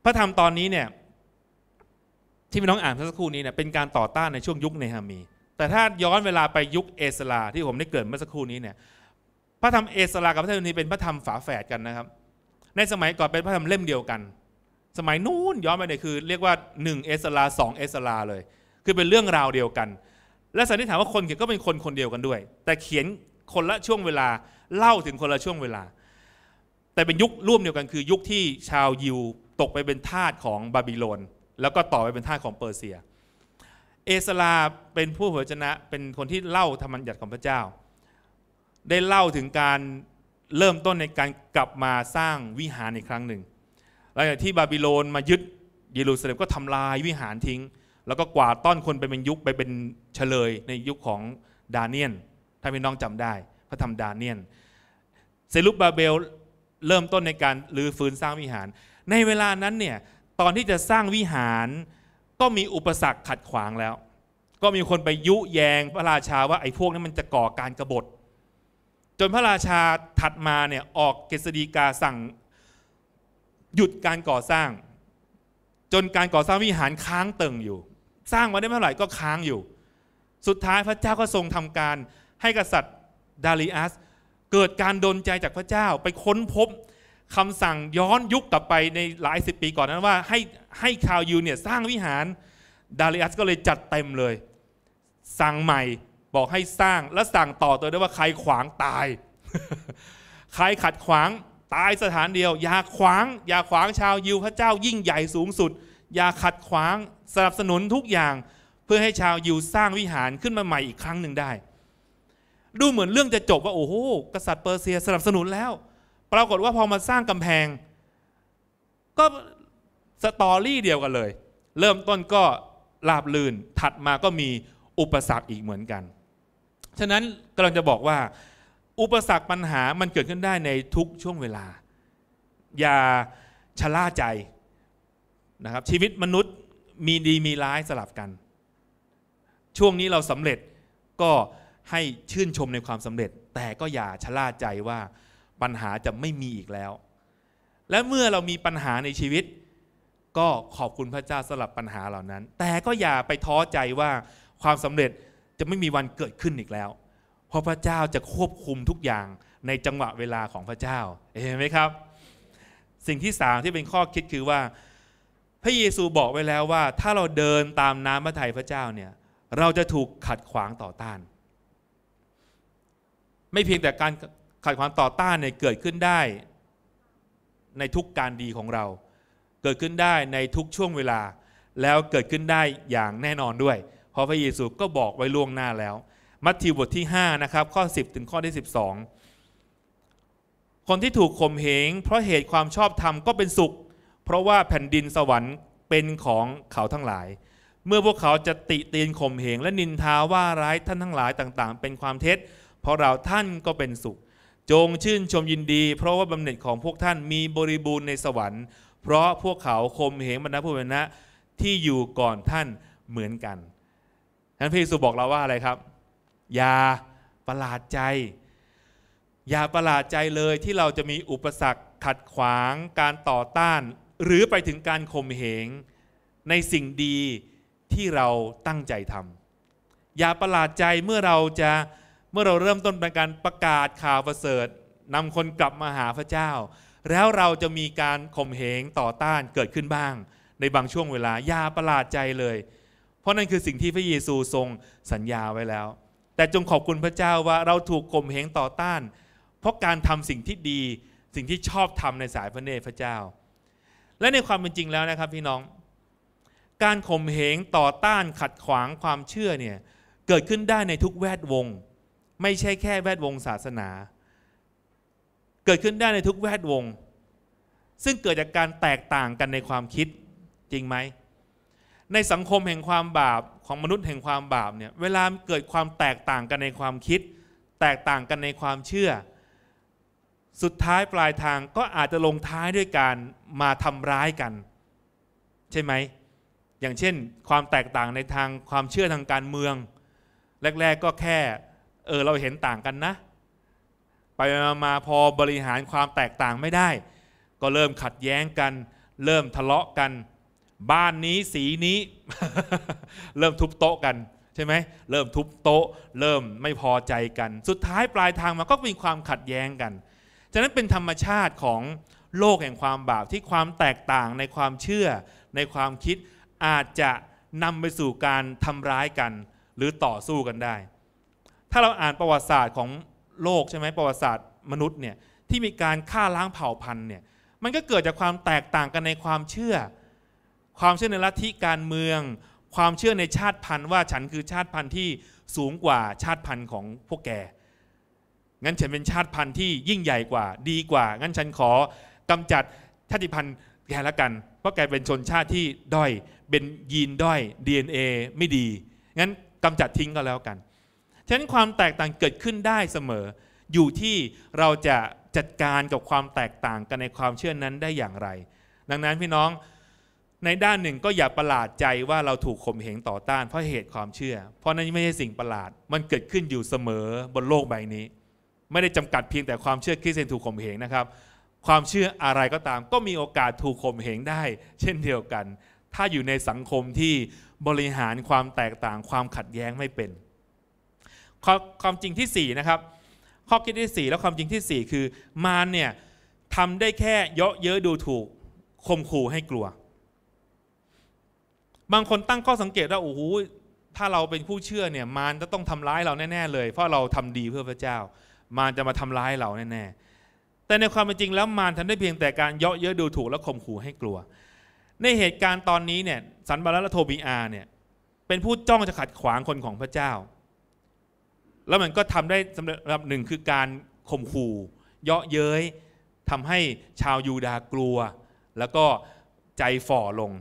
พระธรรมตอนนี้เนี่ยที่พี่น้องอ่านเมื่อสักครู่นี้เนี่ยเป็นการต่อต้านในช่วงยุคเนฮามี แต่ถ้าย้อนเวลาไปยุคเอสลาที่ผมได้เกิดเมื่อสักครู่นี้เนี่ยพระธรรมเอสลากับพระธรรมนี้เป็นพระธรรมฝาแฝดกันนะครับ ในสมัยก่อนเป็นพระธรรมเล่มเดียวกัน สมัยนู้นย้อนไปเนี่ยคือ เรียกว่า1เอสลาสองเอสลาเลยคือเป็นเรื่องราวเดียวกัน และสันนิษฐานว่าคนเขียนก็เป็นคนคนเดียวกันด้วย แต่เขียนคนละช่วงเวลาเล่าถึงคนละช่วงเวลา แต่เป็นยุคร่วมเดียวกันคือยุคที่ชาวยิวตกไปเป็นทาสของบาบิโลน แล้วก็ต่อไปเป็นทาสของเปอร์เซีย เอสลาเป็นผู้เผยชนะเป็นคนที่เล่าธรรมัญญัติของพระเจ้า ได้เล่าถึงการเริ่มต้นในการกลับมาสร้างวิหารในครั้งหนึ่งหลังจากที่บาบิโลนมายึดเยรูซาเล็มก็ทำลายวิหารทิ้งแล้วก็กวาดต้อนคนไปเป็นยุคไปเป็นเฉลยในยุคของดาเนียนถ้าพี่น้องจำได้ พระธรรมดาเนียนเซลุบบาเบลเริ่มต้นในการรื้อฟื้นสร้างวิหาร ในเวลานั้นเนี่ย ตอนที่จะสร้างวิหาร ก็มีอุปสรรคขัดขวางแล้ว ก็มีคนไปยุแยงพระราชาว่า ไอ้พวกนั้นมันจะก่อการกรบฏ จนพระราชาถัดมาเนี่ย ออกเกษฎีกาสั่งหยุดการก่อสร้าง จนการก่อสร้างวิหารค้างเติ่งอยู่สร้างมาได้เมท่าไหร่ก็ค้างอยู่ สุดท้ายพระเจ้าก็ทรงทำการ ให้กษัตริย์ดาริอัสเกิดการดนใจจากพระเจ้าไปค้นพบคำสั่งย้อนยุคกลับไปในหลายสิบปีก่อนนั้นว่าให้ให้ชาวยูเนี่ยสร้างวิหารดาริอัสก็เลยจัดเต็มเลย สั่งใหม่บอกให้สร้างและสั่งต่อตัวด้วยว่าใครขวางตาย ใครขัดขวางตายสถานเดียว อย่าขวาง อย่าขวางชาวยิวพระเจ้ายิ่งใหญ่สูงสุดอย่าขัดขวางสนับสนุนทุกอย่าง เพื่อให้ชาวยิวสร้างวิหารขึ้นมาใหม่อีกครั้งหนึ่งได้ ดูเหมือนเรื่องจะจบว่า โอ้โหกษัตริย์เปอร์เซียสนับสนุนแล้ว ปรากฏว่าพอมาสร้างกำแพง ก็สตอรี่เดียวกันเลย เริ่มต้นก็ลาบลื่นถัดมาก็มีอุปสรรคอีกเหมือนกัน ฉะนั้นกำลังจะบอกว่า อุปสรรคปัญหามันเกิดขึ้นได้ในทุกช่วงเวลา อย่าชะล่าใจนะครับชีวิตมนุษย์มีดีมีร้ายสลับกัน ช่วงนี้เราสำเร็จก็ให้ชื่นชมในความสำเร็จ แต่ก็อย่าชะล่าใจว่าปัญหาจะไม่มีอีกแล้ว และเมื่อเรามีปัญหาในชีวิต ก็ขอบคุณพระเจ้าสลับปัญหาเหล่านั้น แต่ก็อย่าไปท้อใจว่าความสำเร็จจะไม่มีวันเกิดขึ้นอีกแล้ว เพราะพระเจ้าจะควบคุมทุกอย่างในจังหวะเวลาของพระเจ้าเห็นไหมครับ สิ่งที่สามที่เป็นข้อคิดคือว่าพระเยซูบอกไว้แล้วว่าถ้าเราเดินตามน้ำพระทัยพระเจ้าเนี่ย เราจะถูกขัดขวางต่อต้าน ไม่เพียงแต่การขัดขวางต่อต้านเนี่ยเกิดขึ้นได้ในทุกการดีของเรา เกิดขึ้นได้ในทุกช่วงเวลาแล้วเกิดขึ้นได้อย่างแน่นอนด้วย เพราะพระเยซูก็บอกไว้ล่วงหน้าแล้ว มัทธิวบทที่5นะครับข้อ10ถึงข้อที่ 12 คนที่ถูกข่มเหงเพราะเหตุความชอบธรรมก็เป็นสุขเพราะว่าแผ่นดินสวรรค์เป็นของเขาทั้งหลาย เมื่อพวกเขาจะติเตียนข่มเหงและนินทาว่าร้ายท่านทั้งหลายต่างๆ เป็นความเท็จ เพราะเราท่านก็เป็นสุขจงชื่นชมยินดี เพราะว่าบาเหน็จของพวกท่านมีบริบูรณ์ในสวรรค์เพราะพวกเขาข่มเหงบรรดาผู้เป็นนะที่อยู่ก่อนท่านเหมือนกันท่านพระเยซูบอกเราว่าอะไรครับ อย่าประหลาดใจ อย่าประหลาดใจเลยที่เราจะมีอุปสรรคขัดขวางการต่อต้านหรือไปถึงการข่มเหงในสิ่งดีที่เราตั้งใจทำอย่าประหลาดใจเมื่อเราจะเมื่อเราเริ่มต้นเป็นการประกาศข่าวประเสริฐนำคนกลับมาหาพระเจ้า แล้วเราจะมีการข่มเหงต่อต้านเกิดขึ้นบ้าง ในบางช่วงเวลาอย่าประหลาดใจเลย เพราะนั่นคือสิ่งที่พระเยซูทรงสัญญาไว้แล้ว แต่จงขอบคุณพระเจ้าว่าเราถูกข่มเหงต่อต้าน เพราะการทำสิ่งที่ดีสิ่งที่ชอบทำในสายพระเนตรพระเจ้าและในความเป็นจริงแล้วนะครับพี่น้อง การข่มเหงต่อต้านขัดขวางความเชื่อเนี่ยเกิดขึ้นได้ในทุกแวดวง ไม่ใช่แค่แวดวงศาสนา เกิดขึ้นได้ในทุกแวดวง ซึ่งเกิดจากการแตกต่างกันในความคิดจริงไหม ในสังคมแห่งความบาปของมนุษย์แห่งความบาปเนี่ยเวลาเกิดความแตกต่างกันในความคิด แตกต่างกันในความเชื่อสุดท้ายปลายทางก็อาจจะลงท้ายด้วยการมาทำร้ายกัน ใช่ไหม อย่างเช่น ความแตกต่างในทางความเชื่อทางการเมืองแรกๆก็แค่ เออ เราเห็นต่างกันนะ ไปมาพอบริหารความแตกต่างไม่ได้ ก็เริ่มขัดแย้งกัน เริ่มทะเลาะกัน บ้านนี้สีนี้ เริ่มทุบโต๊ะกันใช่ไหม เริ่มทุบโต๊ะ เริ่มไม่พอใจกัน สุดท้ายปลายทางมาก็มีความขัดแย้งกันฉะนั้นเป็นธรรมชาติของโลกแห่งความบาปที่ความแตกต่างในความเชื่อ ในความคิดอาจจะนำไปสู่การทำร้ายกันหรือต่อสู้กันได้ ถ้าเราอ่านประวัติศาสตร์ของโลกใช่ไหมประวัติศาสตร์มนุษย์เนี่ยที่มีการฆ่าล้างเผ่าพันธุ์เนี่ยมันก็เกิดจากความแตกต่างกันในความเชื่อ ความเชื่อในลัทธิการเมือง ความเชื่อในชาติพันธุ์ว่าฉันคือชาติพันธุ์ที่สูงกว่าชาติพันธุ์ของพวกแกงั้นฉันเป็นชาติพันธุ์ที่ยิ่งใหญ่กว่าดีกว่า งั้นฉันขอกำจัดชาติพันธุ์แกละกันเพราะแกเป็นชนชาติที่ด้อยเป็นยีนด้อย DNA ไม่ดีงั้นกำจัดทิ้งก็แล้วกันฉะนั้นความแตกต่างเกิดขึ้นได้เสมอ อยู่ที่เราจะจัดการกับความแตกต่างกันในความเชื่อนั้นได้อย่างไร ดังนั้นพี่น้องในด้านหนึ่งก็อย่าประหลาดใจว่าเราถูกข่มเหงต่อต้าน เพราะเหตุความเชื่อ เพราะนั่นไม่ใช่สิ่งประหลาดมันเกิดขึ้นอยู่เสมอบนโลกใบนี้ไม่ได้จำกัดเพียงแต่ความเชื่อคริสเตียนถูกข่มเหงนะครับ ความเชื่ออะไรก็ตามก็มีโอกาสถูกข่มเหงได้ เช่นเดียวกัน ถ้าอยู่ในสังคมที่บริหารความแตกต่างความขัดแย้งไม่เป็น ความจริงที่ 4 นะครับข้อคิดที่ 4 และความจริงที่ 4 คือ มารเนี่ยทำได้แค่เยอะเยอะดูถูกข่มขู่ให้กลัว บางคนตั้งข้อสังเกตว่าโอ้โหถ้าเราเป็นผู้เชื่อเนี่ยมารจะต้องทำร้ายเราแน่ๆเลย เพราะเราทำดีเพื่อพระเจ้ามารจะมาทำร้ายเราแน่ ๆ แต่ในความเป็นจริงแล้วมารทำได้เพียงแต่การเยาะเย้ยดูถูกและข่มขู่ให้กลัว ในเหตุการณ์ตอนนี้เนี่ยสันบาลและโทบีอาเนี่ยเป็นผู้จ้อง จะขัดขวางคนของพระเจ้า แล้วมันก็ทำได้สำหรับหนึ่งคือการข่มขู่เยาะเย้ยทำให้ชาวยูดากลัว แล้วก็ใจฝ่อลง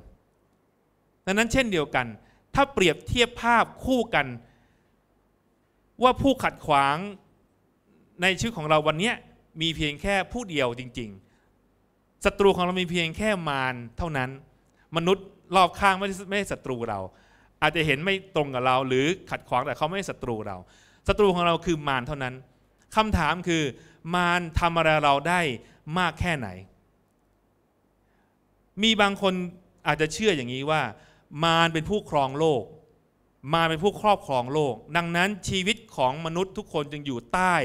ดังนั้นเช่นเดียวกัน ถ้าเปรียบเทียบภาพคู่กันว่าผู้ขัดขวางในชื่อของเราวันนี้มีเพียงแค่ผู้เดียวจริงๆ ศัตรูของเรา มีเพียงแค่มารเท่านั้น มนุษย์รอบข้างไม่ไม่ศัตรูเรา อาจจะเห็นไม่ตรงกับเราหรือขัดขวางแต่เขาไม่่ศัตรูเรา ศัตรูของเราคือมารเท่านั้นคำถามคือมารทำอะไรเราได้มากแค่ไหน มีบางคนอาจจะเชื่ออย่างนี้ว่า มารเป็นผู้ครองโลก มารเป็นผู้ครอบครองโลก ดังนั้นชีวิตของมนุษย์ทุกคนจึงอยู่ใต้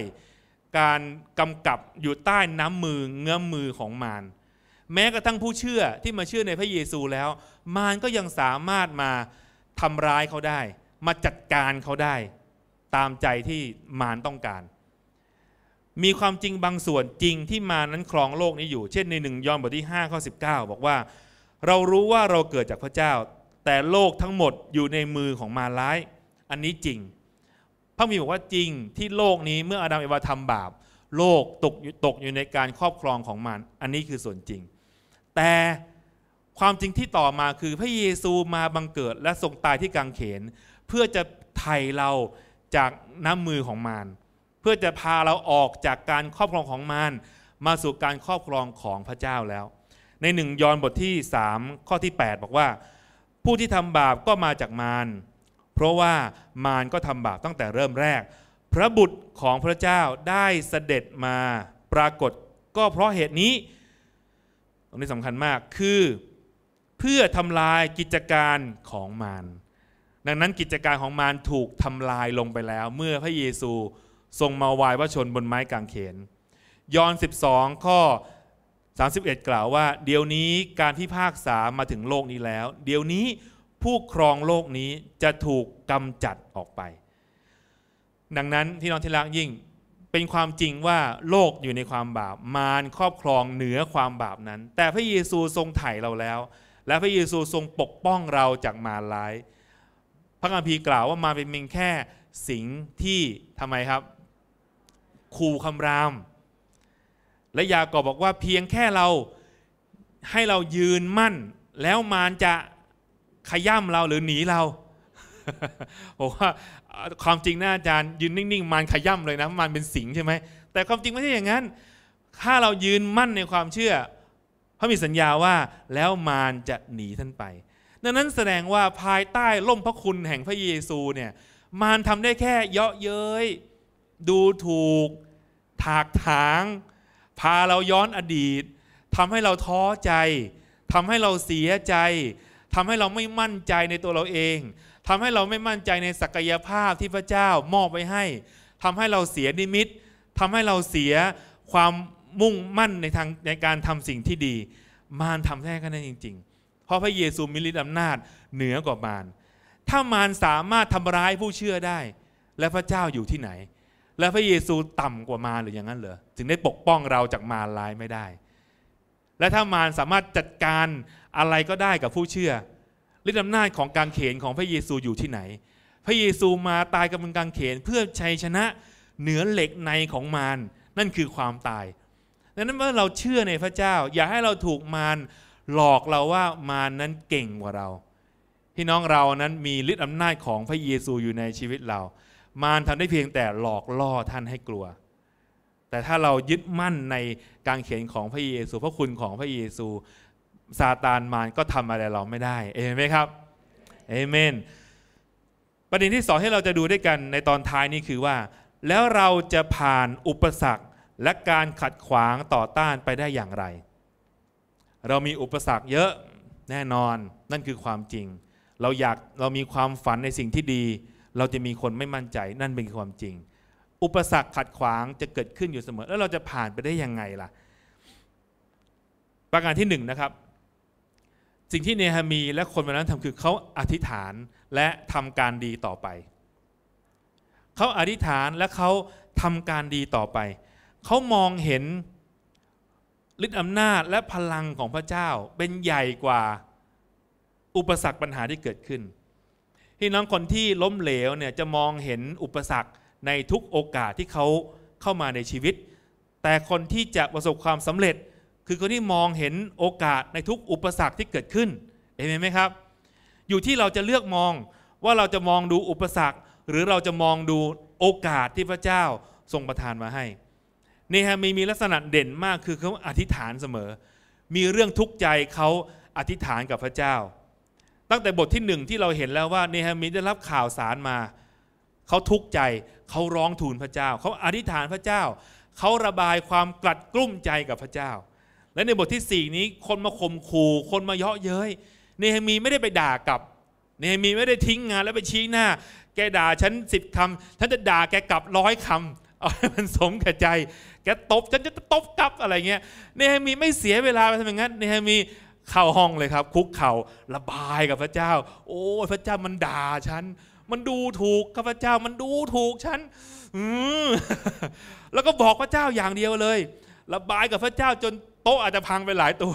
การกำกับอยู่ใต้น้ำมือเงื้อมมือของมารแม้กระทั่งผู้เชื่อที่มาเชื่อในพระเยซูแล้ว มารก็ยังสามารถมาทำร้ายเขาได้ มาจัดการเขาได้ตามใจที่มารต้องการ มีความจริงบางส่วนจริงที่มานั้นครองโลกนี้อยู่ เช่นในหนึ่งยอห์นบทที่5ข้อ19 บอกว่าเรารู้ว่าเราเกิดจากพระเจ้า แต่โลกทั้งหมดอยู่ในมือของมารร้าย อันนี้จริงพระมีบอกว่าจริงที่โลกนี้เมื่ออาดัมเอวาทำบาปโลกตกตกอยู่ในการครอบครองของมันอันนี้คือส่วนจริง แต่ความจริงที่ต่อมาคือพระเยซูมาบังเกิดและทรงตายที่กางเขน เพื่อจะไถ่เราจากน้ำมือของมารเพื่อจะพาเราออกจากการครอบครองของมารมาสู่การครอบครองของพระเจ้าแล้ว ในหนึ่งยอห์นบทที่ 3 ข้อที่ 8 บอกว่า ผู้ที่ทำบาปก็มาจากมารเพราะว่ามารก็ทำบาปตั้งแต่เริ่มแรก พระบุตรของพระเจ้าได้เสด็จมาปรากฏ ก็เพราะเหตุนี้ ตรงนี้สำคัญมากคือ เพื่อทำลายกิจการของมารดังนั้นกิจการของมารถูกทำลายลงไปแล้วเมื่อพระเยซูทรงมาวายวระชนบนไม้กางเขน ยอห์น12 ข้อ 31 กล่าวว่า เดี๋ยวนี้การพิพากษามาถึงโลกนี้แล้ว เดี๋ยวนี้ผู้ครองโลกนี้จะถูกกำจัดออกไป ดังนั้นที่น้องที่รักยิ่งเป็นความจริงว่าโลกอยู่ในความบาปมารครอบครองเหนือความบาปนั้น แต่พระเยซูทรงไถ่เราแล้ว และพระเยซูทรงปกป้องเราจากมารร้ายพระคัมภีร์กล่าวว่ามารเป็นเพียงแค่สิ่งที่ทำไมครับขู่คำราม และยากอบบอกว่าเพียงแค่เราให้เรายืนมั่นแล้วมารจะขย่ำเราหรือหนีเราบอกว่าความจริงนะอาจารย์ยืนนิ่ง ๆมันขย่ำเลยนะมันเป็นสิงใช่ไหมแต่ความจริงไม่ใช่อย่างนั้นถ้าเรายืนมั่นในความเชื่อพระมีสัญญาว่าแล้วมารจะหนีท่านไปดังนั้นแสดงว่าภายใต้ล่มพระคุณแห่งพระเยซูเนี่ยมารทำได้แค่เยาะเย้ย ดูถูก ถากถาง พาเราย้อนอดีตทำให้เราท้อใจทำให้เราเสียใจทำให้เราไม่มั่นใจในตัวเราเอง ทำให้เราไม่มั่นใจในศักยภาพที่พระเจ้ามอบไว้ให้ ทำให้เราเสียนิมิต ทำให้เราเสียความมุ่งมั่นในทางในการทำสิ่งที่ดี มารทำแท้กันนั้นจริง ๆ เพราะพระเยซูมีฤทธิ์อำนาจเหนือกว่ามาร ถ้ามารสามารถทำร้ายผู้เชื่อได้ และพระเจ้าอยู่ที่ไหน และพระเยซูต่ำกว่ามารหรืออย่างนั้นเหรอถึงได้ปกป้องเราจากมารร้ายไม่ได้ และถ้ามารสามารถจัดการอะไรก็ได้กับผู้เชื่อฤทธิอำนาจของกางเขนของพระเยซูอยู่ที่ไหน พระเยซูมาตายกับมันกางเขนเพื่อชัยชนะเหนือเหล็กในของมารนนั่นคือความตายดังนั้นเมื่อเราเชื่อในพระเจ้าอย่าให้เราถูกมาร หลอกเราว่ามารนั้นเก่งกว่าเราพี่น้องเรานั้นมีฤทธิอำนาจของพระเยซูอยู่ในชีวิตเรา มารทำได้เพียงแต่หลอกล่อท่านให้กลัว แต่ถ้าเรายึดมั่นในการเขียนของพระเยซูพระคุณของพระเยซูซาตานมารก็ทำอะไรเราไม่ได้เอเมนครับเอเมน ประเด็นที่สองให้เราจะดูด้วยกันในตอนท้ายนี่คือว่า แล้วเราจะผ่านอุปสรรคและการขัดขวางต่อต้านไปได้อย่างไร เรามีอุปสรรคเยอะแน่นอนนั่นคือความจริง เราอยากเรามีความฝันในสิ่งที่ดี เราจะมีคนไม่มั่นใจนั่นเป็นความจริง อุปสรรคขัดขวางจะเกิดขึ้นอยู่เสมอ แล้วเราจะผ่านไปได้ยังไงล่ะ ประการที่หนึ่งนะครับสิ่งที่เนฮามีและคนวันนั้นทำคือเขาอธิษฐานและทำการดีต่อไป เขาอธิษฐานและเขาทำการดีต่อไป เขามองเห็นฤทธิอำนาจและพลังของพระเจ้าเป็นใหญ่กว่าอุปสรรคปัญหาที่เกิดขึ้นพี่น้องคนที่ล้มเหลวเนี่ยจะมองเห็นอุปสรรคในทุกโอกาสที่เขาเข้ามาในชีวิต แต่คนที่จะประสบความสำเร็จคือคนที่มองเห็นโอกาสในทุกอุปสรรคที่เกิดขึ้นเห็นไหมครับ อยู่ที่เราจะเลือกมองว่าเราจะมองดูอุปสรรค หรือเราจะมองดูโอกาสที่พระเจ้าทรงประทานมาให้ เนฮามีมีลักษณะเด่นมากคือเขาอธิษฐานเสมอ มีเรื่องทุกข์ใจเขาอธิษฐานกับพระเจ้า ตั้งแต่บทที่หนึ่งที่เราเห็นแล้วว่า เนฮามีได้รับข่าวสารมา เขาทุกข์ใจเขาร้องทูลพระเจ้า เขาอธิษฐานพระเจ้า เขาระบายความกลัดกลุ้มใจกับพระเจ้าและในบทที่4นี้คนมาข่มขู่ คนมาเยาะเย้ยเนฮมีไม่ได้ไปด่ากับ เนฮมีไม่ได้ทิ้งงานแล้วไปชี้หน้า แกด่าฉันสิบคำฉันจะด่าแกกลับร้อยคำเอาให้มันสมกับใจ แกตบฉันจะตบกลับอะไรเงี้ยเนฮมีไม่เสียเวลาไปทำอย่างนั้นเนฮมีเข้าห้องเลยครับ คุกเข่าระบายกับพระเจ้า โอ้พระเจ้ามันด่าฉันมันดูถูกข้าพเจ้ามันดูถูกฉันแล้วก็บอกพระเจ้าอย่างเดียวเลยระบายกับพระเจ้าจนต๊ะอาจจะพังไปหลายตัว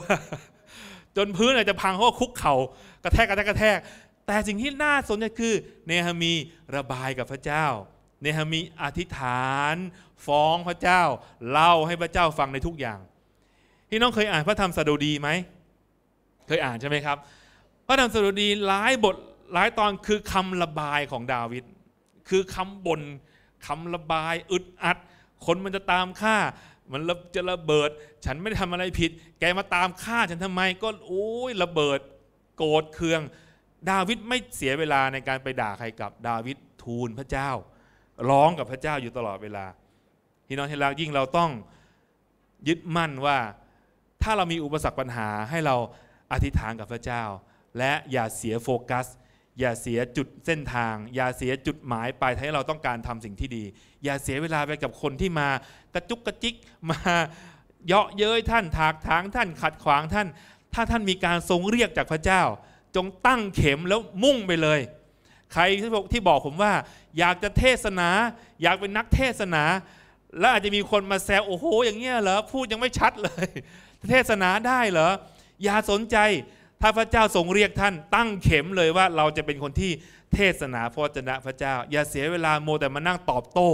จนพื้นอาจจะพังเพราะคุกเข่ากระแทกกระแทกกระแทก แต่สิ่งที่น่าสนใจคือ เนหามีระบายกับพระเจ้า เนหามีอธิษฐาน ฟ้องพระเจ้า เล่าให้พระเจ้าฟังในทุกอย่างพี่น้องเคยอ่านพระธรรมสดุดีไหมเคยอ่านใช่ไหมครับ พระธรรมสดุดีหลายบทหลายตอนคือคำระบายของดาวิดคือคำบน่นคำระบายอึดอัด คนมันจะตามฆ่ามันจะระเบิดฉันไม่ได้ทำอะไรผิด แกมาตามฆ่า ฉันทำไมก็โอ้ยระเบิด โกรธเคืองดาวิดไม่เสียเวลาในการไปด่าใครกับดาวิดทูลพระเจ้า ร้องกับพระเจ้าอยู่ตลอดเวลาพี่น้องที่รักยิ่งเราต้องยึดมั่นว่าถ้าเรามีอุปสรรคปัญหาให้เราอธิษฐานกับพระเจ้า และอย่าเสียโฟกัส อย่าเสียจุดเส้นทาง อย่าเสียจุดหมายปลายทางที่เราต้องการทำสิ่งที่ดีอย่าเสียเวลาไปกับคนที่มากระจุกกระจิกมา เยาะเย้ยท่านถากถางท่าน ขัดขวางท่าน ถ้าท่านมีการทรงเรียกจากพระเจ้า จงตั้งเข็มแล้วมุ่งไปเลย ใครที่บอกผมว่า อยากจะเทศนาอยากเป็นนักเทศนา แล้วอาจจะมีคนมาแซวโอ้โหอย่างเงี้ยเหรอพูดยังไม่ชัดเลย เทศนาได้เหรออย่าสนใจถ้าพระเจ้าทรงเรียกท่าน ตั้งเข็มเลยว่าเราจะเป็นคนที่เทศนาพระจนะพระเจ้า อย่าเสียเวลาโมแต่ มานั่งตอบโต้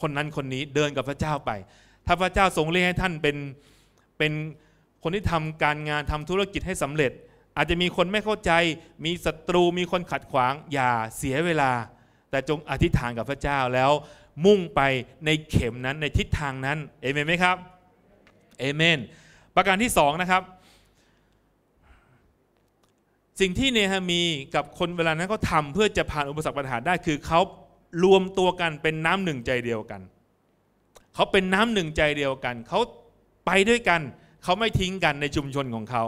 คนนั้นคนนี้ เดินกับพระเจ้าไป ถ้าพระเจ้าทรงเรียกให้ท่านเป็นเป็นคนที่ทำการงานทำธุรกิจให้สำเร็จ อาจจะมีคนไม่เข้าใจ มีศัตรูมีคนขัดขวาง อย่าเสียเวลา แต่จง อธิษฐานกับพระเจ้าแล้ว มุ่งไปในเข็มนั้นในทิศทางนั้นเอเมนไหมครับเอเมน ประการที่2นะครับสิ่งที่เนฮามีกับคนเวลานั้นเขาทำเพื่อจะผ่านอุปสรรคปัญหาได้คือเขารวมตัวกันเป็นน้ำหนึ่งใจเดียวกัน เขาเป็นน้ำหนึ่งใจเดียวกัน เขาไปด้วยกัน เขาไม่ทิ้งกันในชุมชนของเขา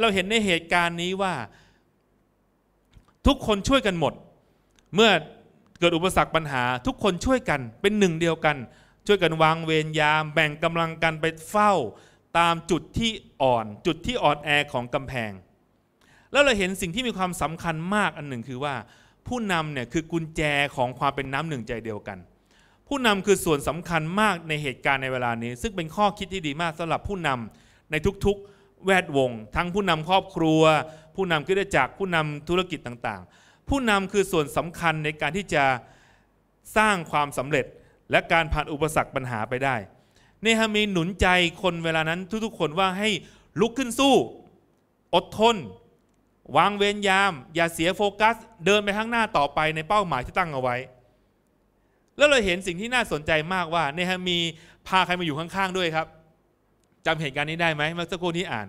เราเห็นในเหตุการณ์นี้ว่าทุกคนช่วยกันหมด เมื่อเกิดอุปสรรคปัญหา ทุกคนช่วยกันเป็นหนึ่งเดียวกัน ช่วยกันวางเวรยาม แบ่งกำลังกันไปเฝ้าตามจุดที่อ่อนจุดที่อ่อนแอของกำแพงแล้วเราเห็นสิ่งที่มีความสำคัญมากอันหนึ่งคือว่าผู้นำเนี่ยคือกุญแจของความเป็นน้ำหนึ่งใจเดียวกัน ผู้นำคือส่วนสำคัญมากในเหตุการณ์ในเวลานี้ ซึ่งเป็นข้อคิดที่ดีมากสำหรับผู้นำในทุกๆแวดวง ทั้งผู้นำครอบครัว ผู้นำกิจจักรผู้นำธุรกิจต่างๆ ผู้นำคือส่วนสำคัญในการที่จะสร้างความสำเร็จและการผ่านอุปสรรคปัญหาไปได้ เนฮามีหนุนใจคนเวลานั้นทุกๆ คนว่าให้ลุกขึ้นสู้ อดทนวางเวรยาม อย่าเสียโฟกัส เดินไปข้างหน้าต่อไปในเป้าหมายที่ตั้งเอาไว้ แล้วเราเห็นสิ่งที่น่าสนใจมากว่า เนฮามีพาใครมาอยู่ข้างๆ ด้วยครับ จำเหตุการณ์นี้ได้ไหมเมื่อสักครู่ที่อ่าน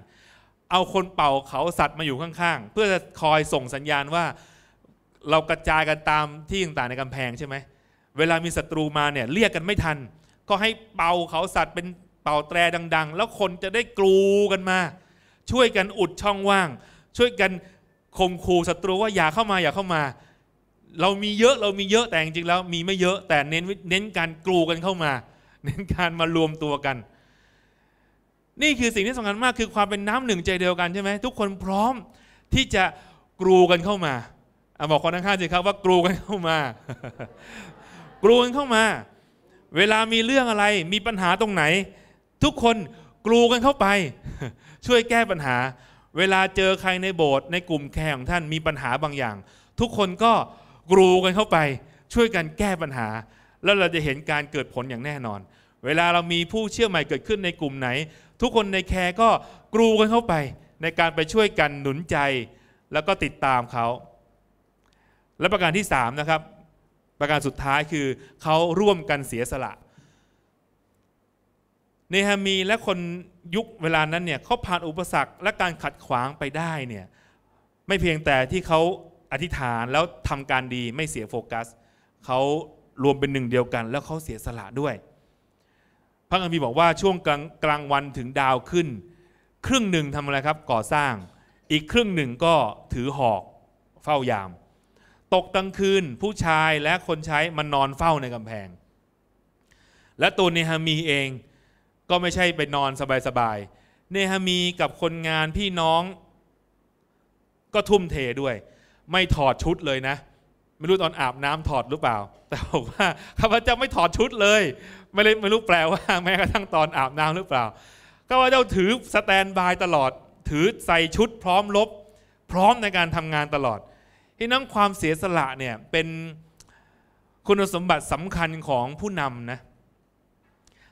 เอาคนเป่าเขาสัตว์มาอยู่ข้างๆ เพื่อจะคอยส่งสัญญาณว่าเรากระจายกันตามที่ต่างๆในกำแพงใช่ไหม เวลามีศัตรูมาเนี่ยเรียกกันไม่ทัน ก็ให้เป่าเขาสัตว์เป็นเป่าแตรดังๆ แล้วคนจะได้กลูกันมา ช่วยกันอุดช่องว่างช่วยกันข่มขู่ศัตรูว่าอย่าเข้ามาอย่าเข้ามา เรามีเยอะเรามีเยอะแต่จริงๆแล้ว มีไม่เยอะแต่เน้นเน้นการกลูกันเข้ามา เน้นการมารวมตัวกัน นี่คือสิ่งที่สำคัญมากคือความเป็นน้ำหนึ่งใจเดียวกันใช่ไหมทุกคนพร้อมที่จะกลูกันเข้ามาอบอกคนข้างๆสิครับว่ากลูกันเข้ามา กลูกันเข้ามา เวลามีเรื่องอะไรมีปัญหาตรงไหน ทุกคนกลูกันเข้าไป ช่วยแก้ปัญหาเวลาเจอใครในโบสถ์ในกลุ่มแคร์ของท่านมีปัญหาบางอย่าง ทุกคนก็กรูกันเข้าไป ช่วยกันแก้ปัญหา แล้วเราจะเห็นการเกิดผลอย่างแน่นอน เวลาเรามีผู้เชื่อใหม่เกิดขึ้นในกลุ่มไหน ทุกคนในแคร์ก็กรูกันเข้าไป ในการไปช่วยกันหนุนใจ แล้วก็ติดตามเขาและประการที่ 3 นะครับ ประการสุดท้ายคือเขาร่วมกันเสียสละเนฮามีและคนยุคเวลานั้นเนี่ยเขาผ่านอุปสรรคและการขัดขวางไปได้เนี่ยไม่เพียงแต่ที่เขาอธิษฐานแล้วทำการดีไม่เสียโฟกัส เขารวมเป็นหนึ่งเดียวกันแล้วเขาเสียสละด้วย พระคัมภีร์บอกว่าช่วงกลางกลางวันถึงดาวขึ้น ครึ่งหนึ่งทำอะไรครับก่อสร้าง อีกครึ่งหนึ่งก็ถือหอกเฝ้ายาม ตกกลางคืนผู้ชายและคนใช้มันนอนเฝ้าในกำแพง และตัวเนฮามีเองก็ไม่ใช่ไปนอนสบายๆ เนฮามีกับคนงานพี่น้อง ก็ทุ่มเทด้วย ไม่ถอดชุดเลยนะ ไม่รู้ตอนอาบน้ำถอดหรือเปล่า แต่บอกว่าข้าพเจ้าไม่ถอดชุดเลย ไม่เลยไม่รู้แปลว่าแม้กระทั่งตอนอาบน้ำหรือเปล่าข้าพเจ้าถือสแตนบายตลอดถือใส่ชุด พร้อมลบ พร้อมในการทำงานตลอด ที่นั่งความเสียสละเนี่ย เป็นคุณสมบัติสำคัญของผู้นำนะเ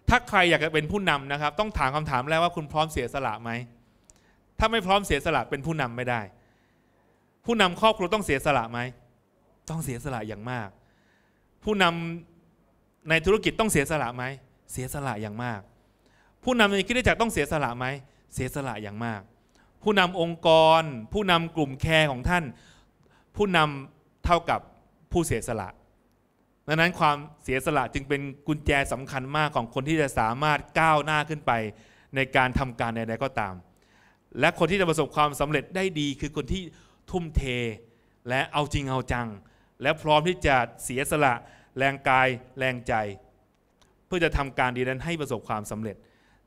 ถ้าใครอยากจะเป็นผู้นำนะครับ ต้องถามคำถามแรกว่าคุณพร้อมเสียสละไหมถ้าไม่พร้อมเสียสละเป็นผู้นำไม่ได้ ผู้นำครอบครัวต้องเสียสละไหมต้องเสียสละอย่างมาก ผู้นำในธุรกิจต้องเสียสละไหมเสียสละอย่างมาก ผู้นำในคิดได้จักต้องเสียสละไหมเสียสละอย่างมาก ผู้นำองค์กร ผู้นำกลุ่มแคร์ของท่าน ผู้นำเท่ากับผู้เสียสละดังนั้น ความเสียสละจึงเป็นกุญแจสำคัญมากของคนที่จะสามารถก้าวหน้าขึ้นไปในการทำการใดๆก็ตาม และคนที่จะประสบความสำเร็จได้ดีคือคนที่ทุ่มเทและเอาจริงเอาจัง และพร้อมที่จะเสียสละแรงกายแรงใจ เพื่อจะทำการดีนั้นให้ประสบความสำเร็จ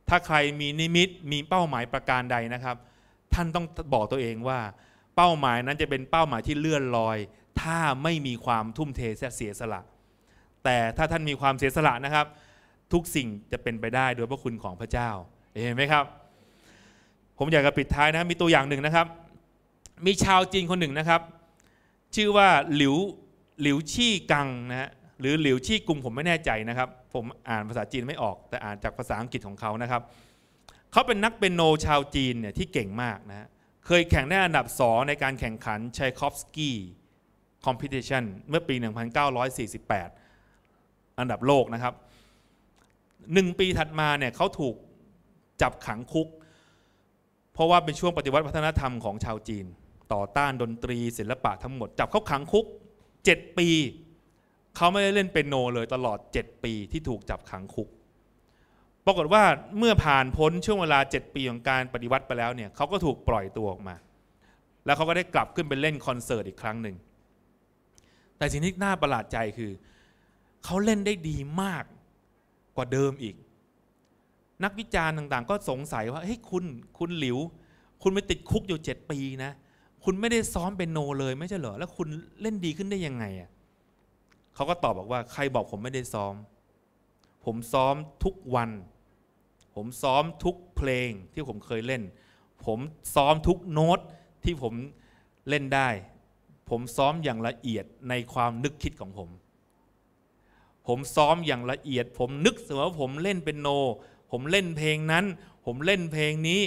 ถ้าใครมีนิมิตมีเป้าหมายประการใดนะครับ ท่านต้องบอกตัวเองว่า เป้าหมายนั้นจะเป็นเป้าหมายที่เลื่อนลอย ถ้าไม่มีความทุ่มเทและเสียสละแต่ ถ้าท่านมีความเสียสละนะครับ ทุกสิ่งจะเป็นไปได้โดยพระคุณของพระเจ้าเห็นไหมครับ ผมอยากจะปิดท้ายนะมีตัวอย่างหนึ่งนะครับ มีชาวจีนคนหนึ่งนะครับ ชื่อว่าหลิวหลิวชี่กังนะฮะหรือหลิวชี่กุงผมไม่แน่ใจนะครับ ผมอ่านภาษาจีนไม่ออกแต่อ่านจากภาษาอังกฤษของเขานะครับ เขาเป็นนักเป็นโนชาวจีนเนี่ยที่เก่งมากนะฮะเคยแข่งได้อันดับสองในการแข่งขันชัยคอฟสกี้คอมเพติชันเมื่อปี 1948อันดับโลกนะครับหนึ่งปีถัดมา เนี่ยเขาถูกจับขังคุก เพราะว่าเป็นช่วงปฏิวัติวัฒนธรรมของชาวจีน ต่อต้านดนตรีศิลปะทั้งหมดจับเขาขังคุก 7 ปีเขาไม่ได้เล่นเป็นโน เลยตลอด 7 ปีที่ถูกจับขังคุก ปรากฏว่าเมื่อผ่านพ้นช่วงเวลา 7 ปีของการปฏิวัติไปแล้วเนี่ยเขาก็ถูกปล่อยตัวออกมาแล้วเขาก็ได้กลับขึ้นไปเล่นคอนเสิร์ตอีกครั้งหนึ่งแต่สิ่งที่น่าประหลาดใจคือเขาเล่นได้ดีมาก กว่าเดิมอีก นักวิจารณ์ต่าง ๆ ก็สงสัยว่าเฮ้ยคุณคุณหลิว คุณไปติดคุกอยู่เจ็ดปีนะ คุณไม่ได้ซ้อมเป็นโนเลย ไม่ใช่เหรอ แล้วคุณเล่นดีขึ้นได้ยังไงอ่ะเขาก็ตอบบอกว่าใครบอกผมไม่ได้ซ้อม ผมซ้อมทุกวัน ผมซ้อมทุกเพลงที่ผมเคยเล่น ผมซ้อมทุกโน้ตที่ผมเล่นได้ ผมซ้อมอย่างละเอียดในความนึกคิดของผมผมซ้อมอย่างละเอียดผมนึกเสมอผมเล่นเป็นโน ผมเล่นเพลงนั้น ผมเล่นเพลงนี้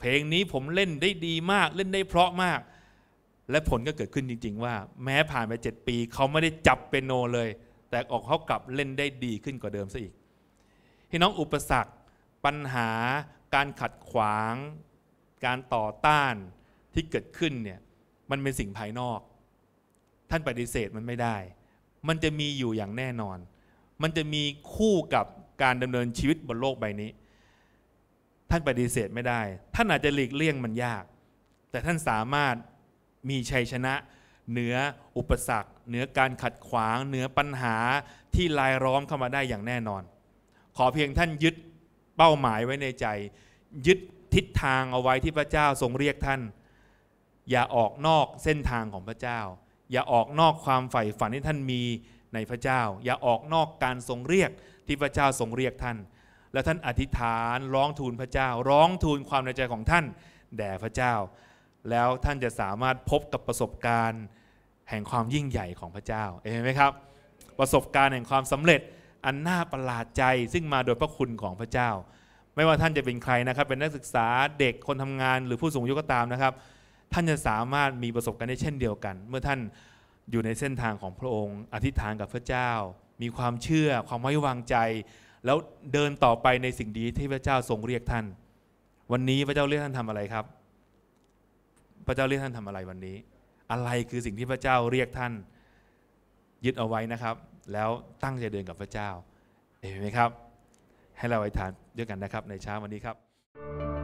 เพลงนี้ผมเล่นได้ดีมากเล่นได้เพราะมาก และผลก็เกิดขึ้นจริงๆว่า แม้ผ่านไป7ปีเขาไม่ได้จับเป็นโนเลย แต่ออกเขากลับเล่นได้ดีขึ้น กว่าเดิมซะอีกพี่น้องอุปสรรคปัญหาการขัดขวาง การต่อต้านที่เกิดขึ้นเนี่ยมันเป็นสิ่งภายนอก ท่านปฏิเสธมันไม่ได้ มันจะมีอยู่อย่างแน่นอนมันจะมีคู่กับการดำเนินชีวิตบนโลกใบนี้ ท่านปฏิเสธไม่ได้ ท่านอาจจะหลีกเลี่ยงมันยาก แต่ท่านสามารถมีชัยชนะเหนืออุปสรรค เหนือการขัดขวาง เหนือปัญหาที่ลายล้อมเข้ามาได้อย่างแน่นอน ขอเพียงท่านยึดเป้าหมายไว้ในใจ ยึดทิศทางเอาไว้ที่พระเจ้าทรงเรียกท่าน อย่าออกนอกเส้นทางของพระเจ้า อย่าออกนอกความใฝ่ฝันที่ท่านมีในพระเจ้า อย่าออกนอกการทรงเรียกที่พระเจ้าทรงเรียกท่าน และท่านอธิษฐานร้องทูลพระเจ้า ร้องทูลความในใจของท่าน แด่พระเจ้า แล้วท่านจะสามารถพบกับประสบการณ์ แห่งความยิ่งใหญ่ของพระเจ้า เห็นไหมครับ ประสบการณ์แห่งความสำเร็จอันน่าประหลาดใจซึ่งมาโดยพระคุณของพระเจ้า ไม่ว่าท่านจะเป็นใครนะครับ เป็นนักศึกษาเด็กคนทำงานหรือผู้สูงอายุก็ตามนะครับ ท่านจะสามารถมีประสบการณ์ได้เช่นเดียวกัน เมื่อท่านอยู่ในเส้นทางของพระองค์อธิษฐานกับพระเจ้า มีความเชื่อความไว้วางใจ แล้วเดินต่อไปในสิ่งดีที่พระเจ้าทรงเรียกท่าน วันนี้พระเจ้าเรียกท่านทำอะไรครับ พระเจ้าเรียกท่านทำอะไรวันนี้ อะไรคือสิ่งที่พระเจ้าเรียกท่านยึดเอาไว้นะครับ แล้วตั้งใจเดินกับพระเจ้าเห็นไหมครับ ให้เราอธิษฐานด้วยกันนะครับ ในเช้าวันนี้ครับ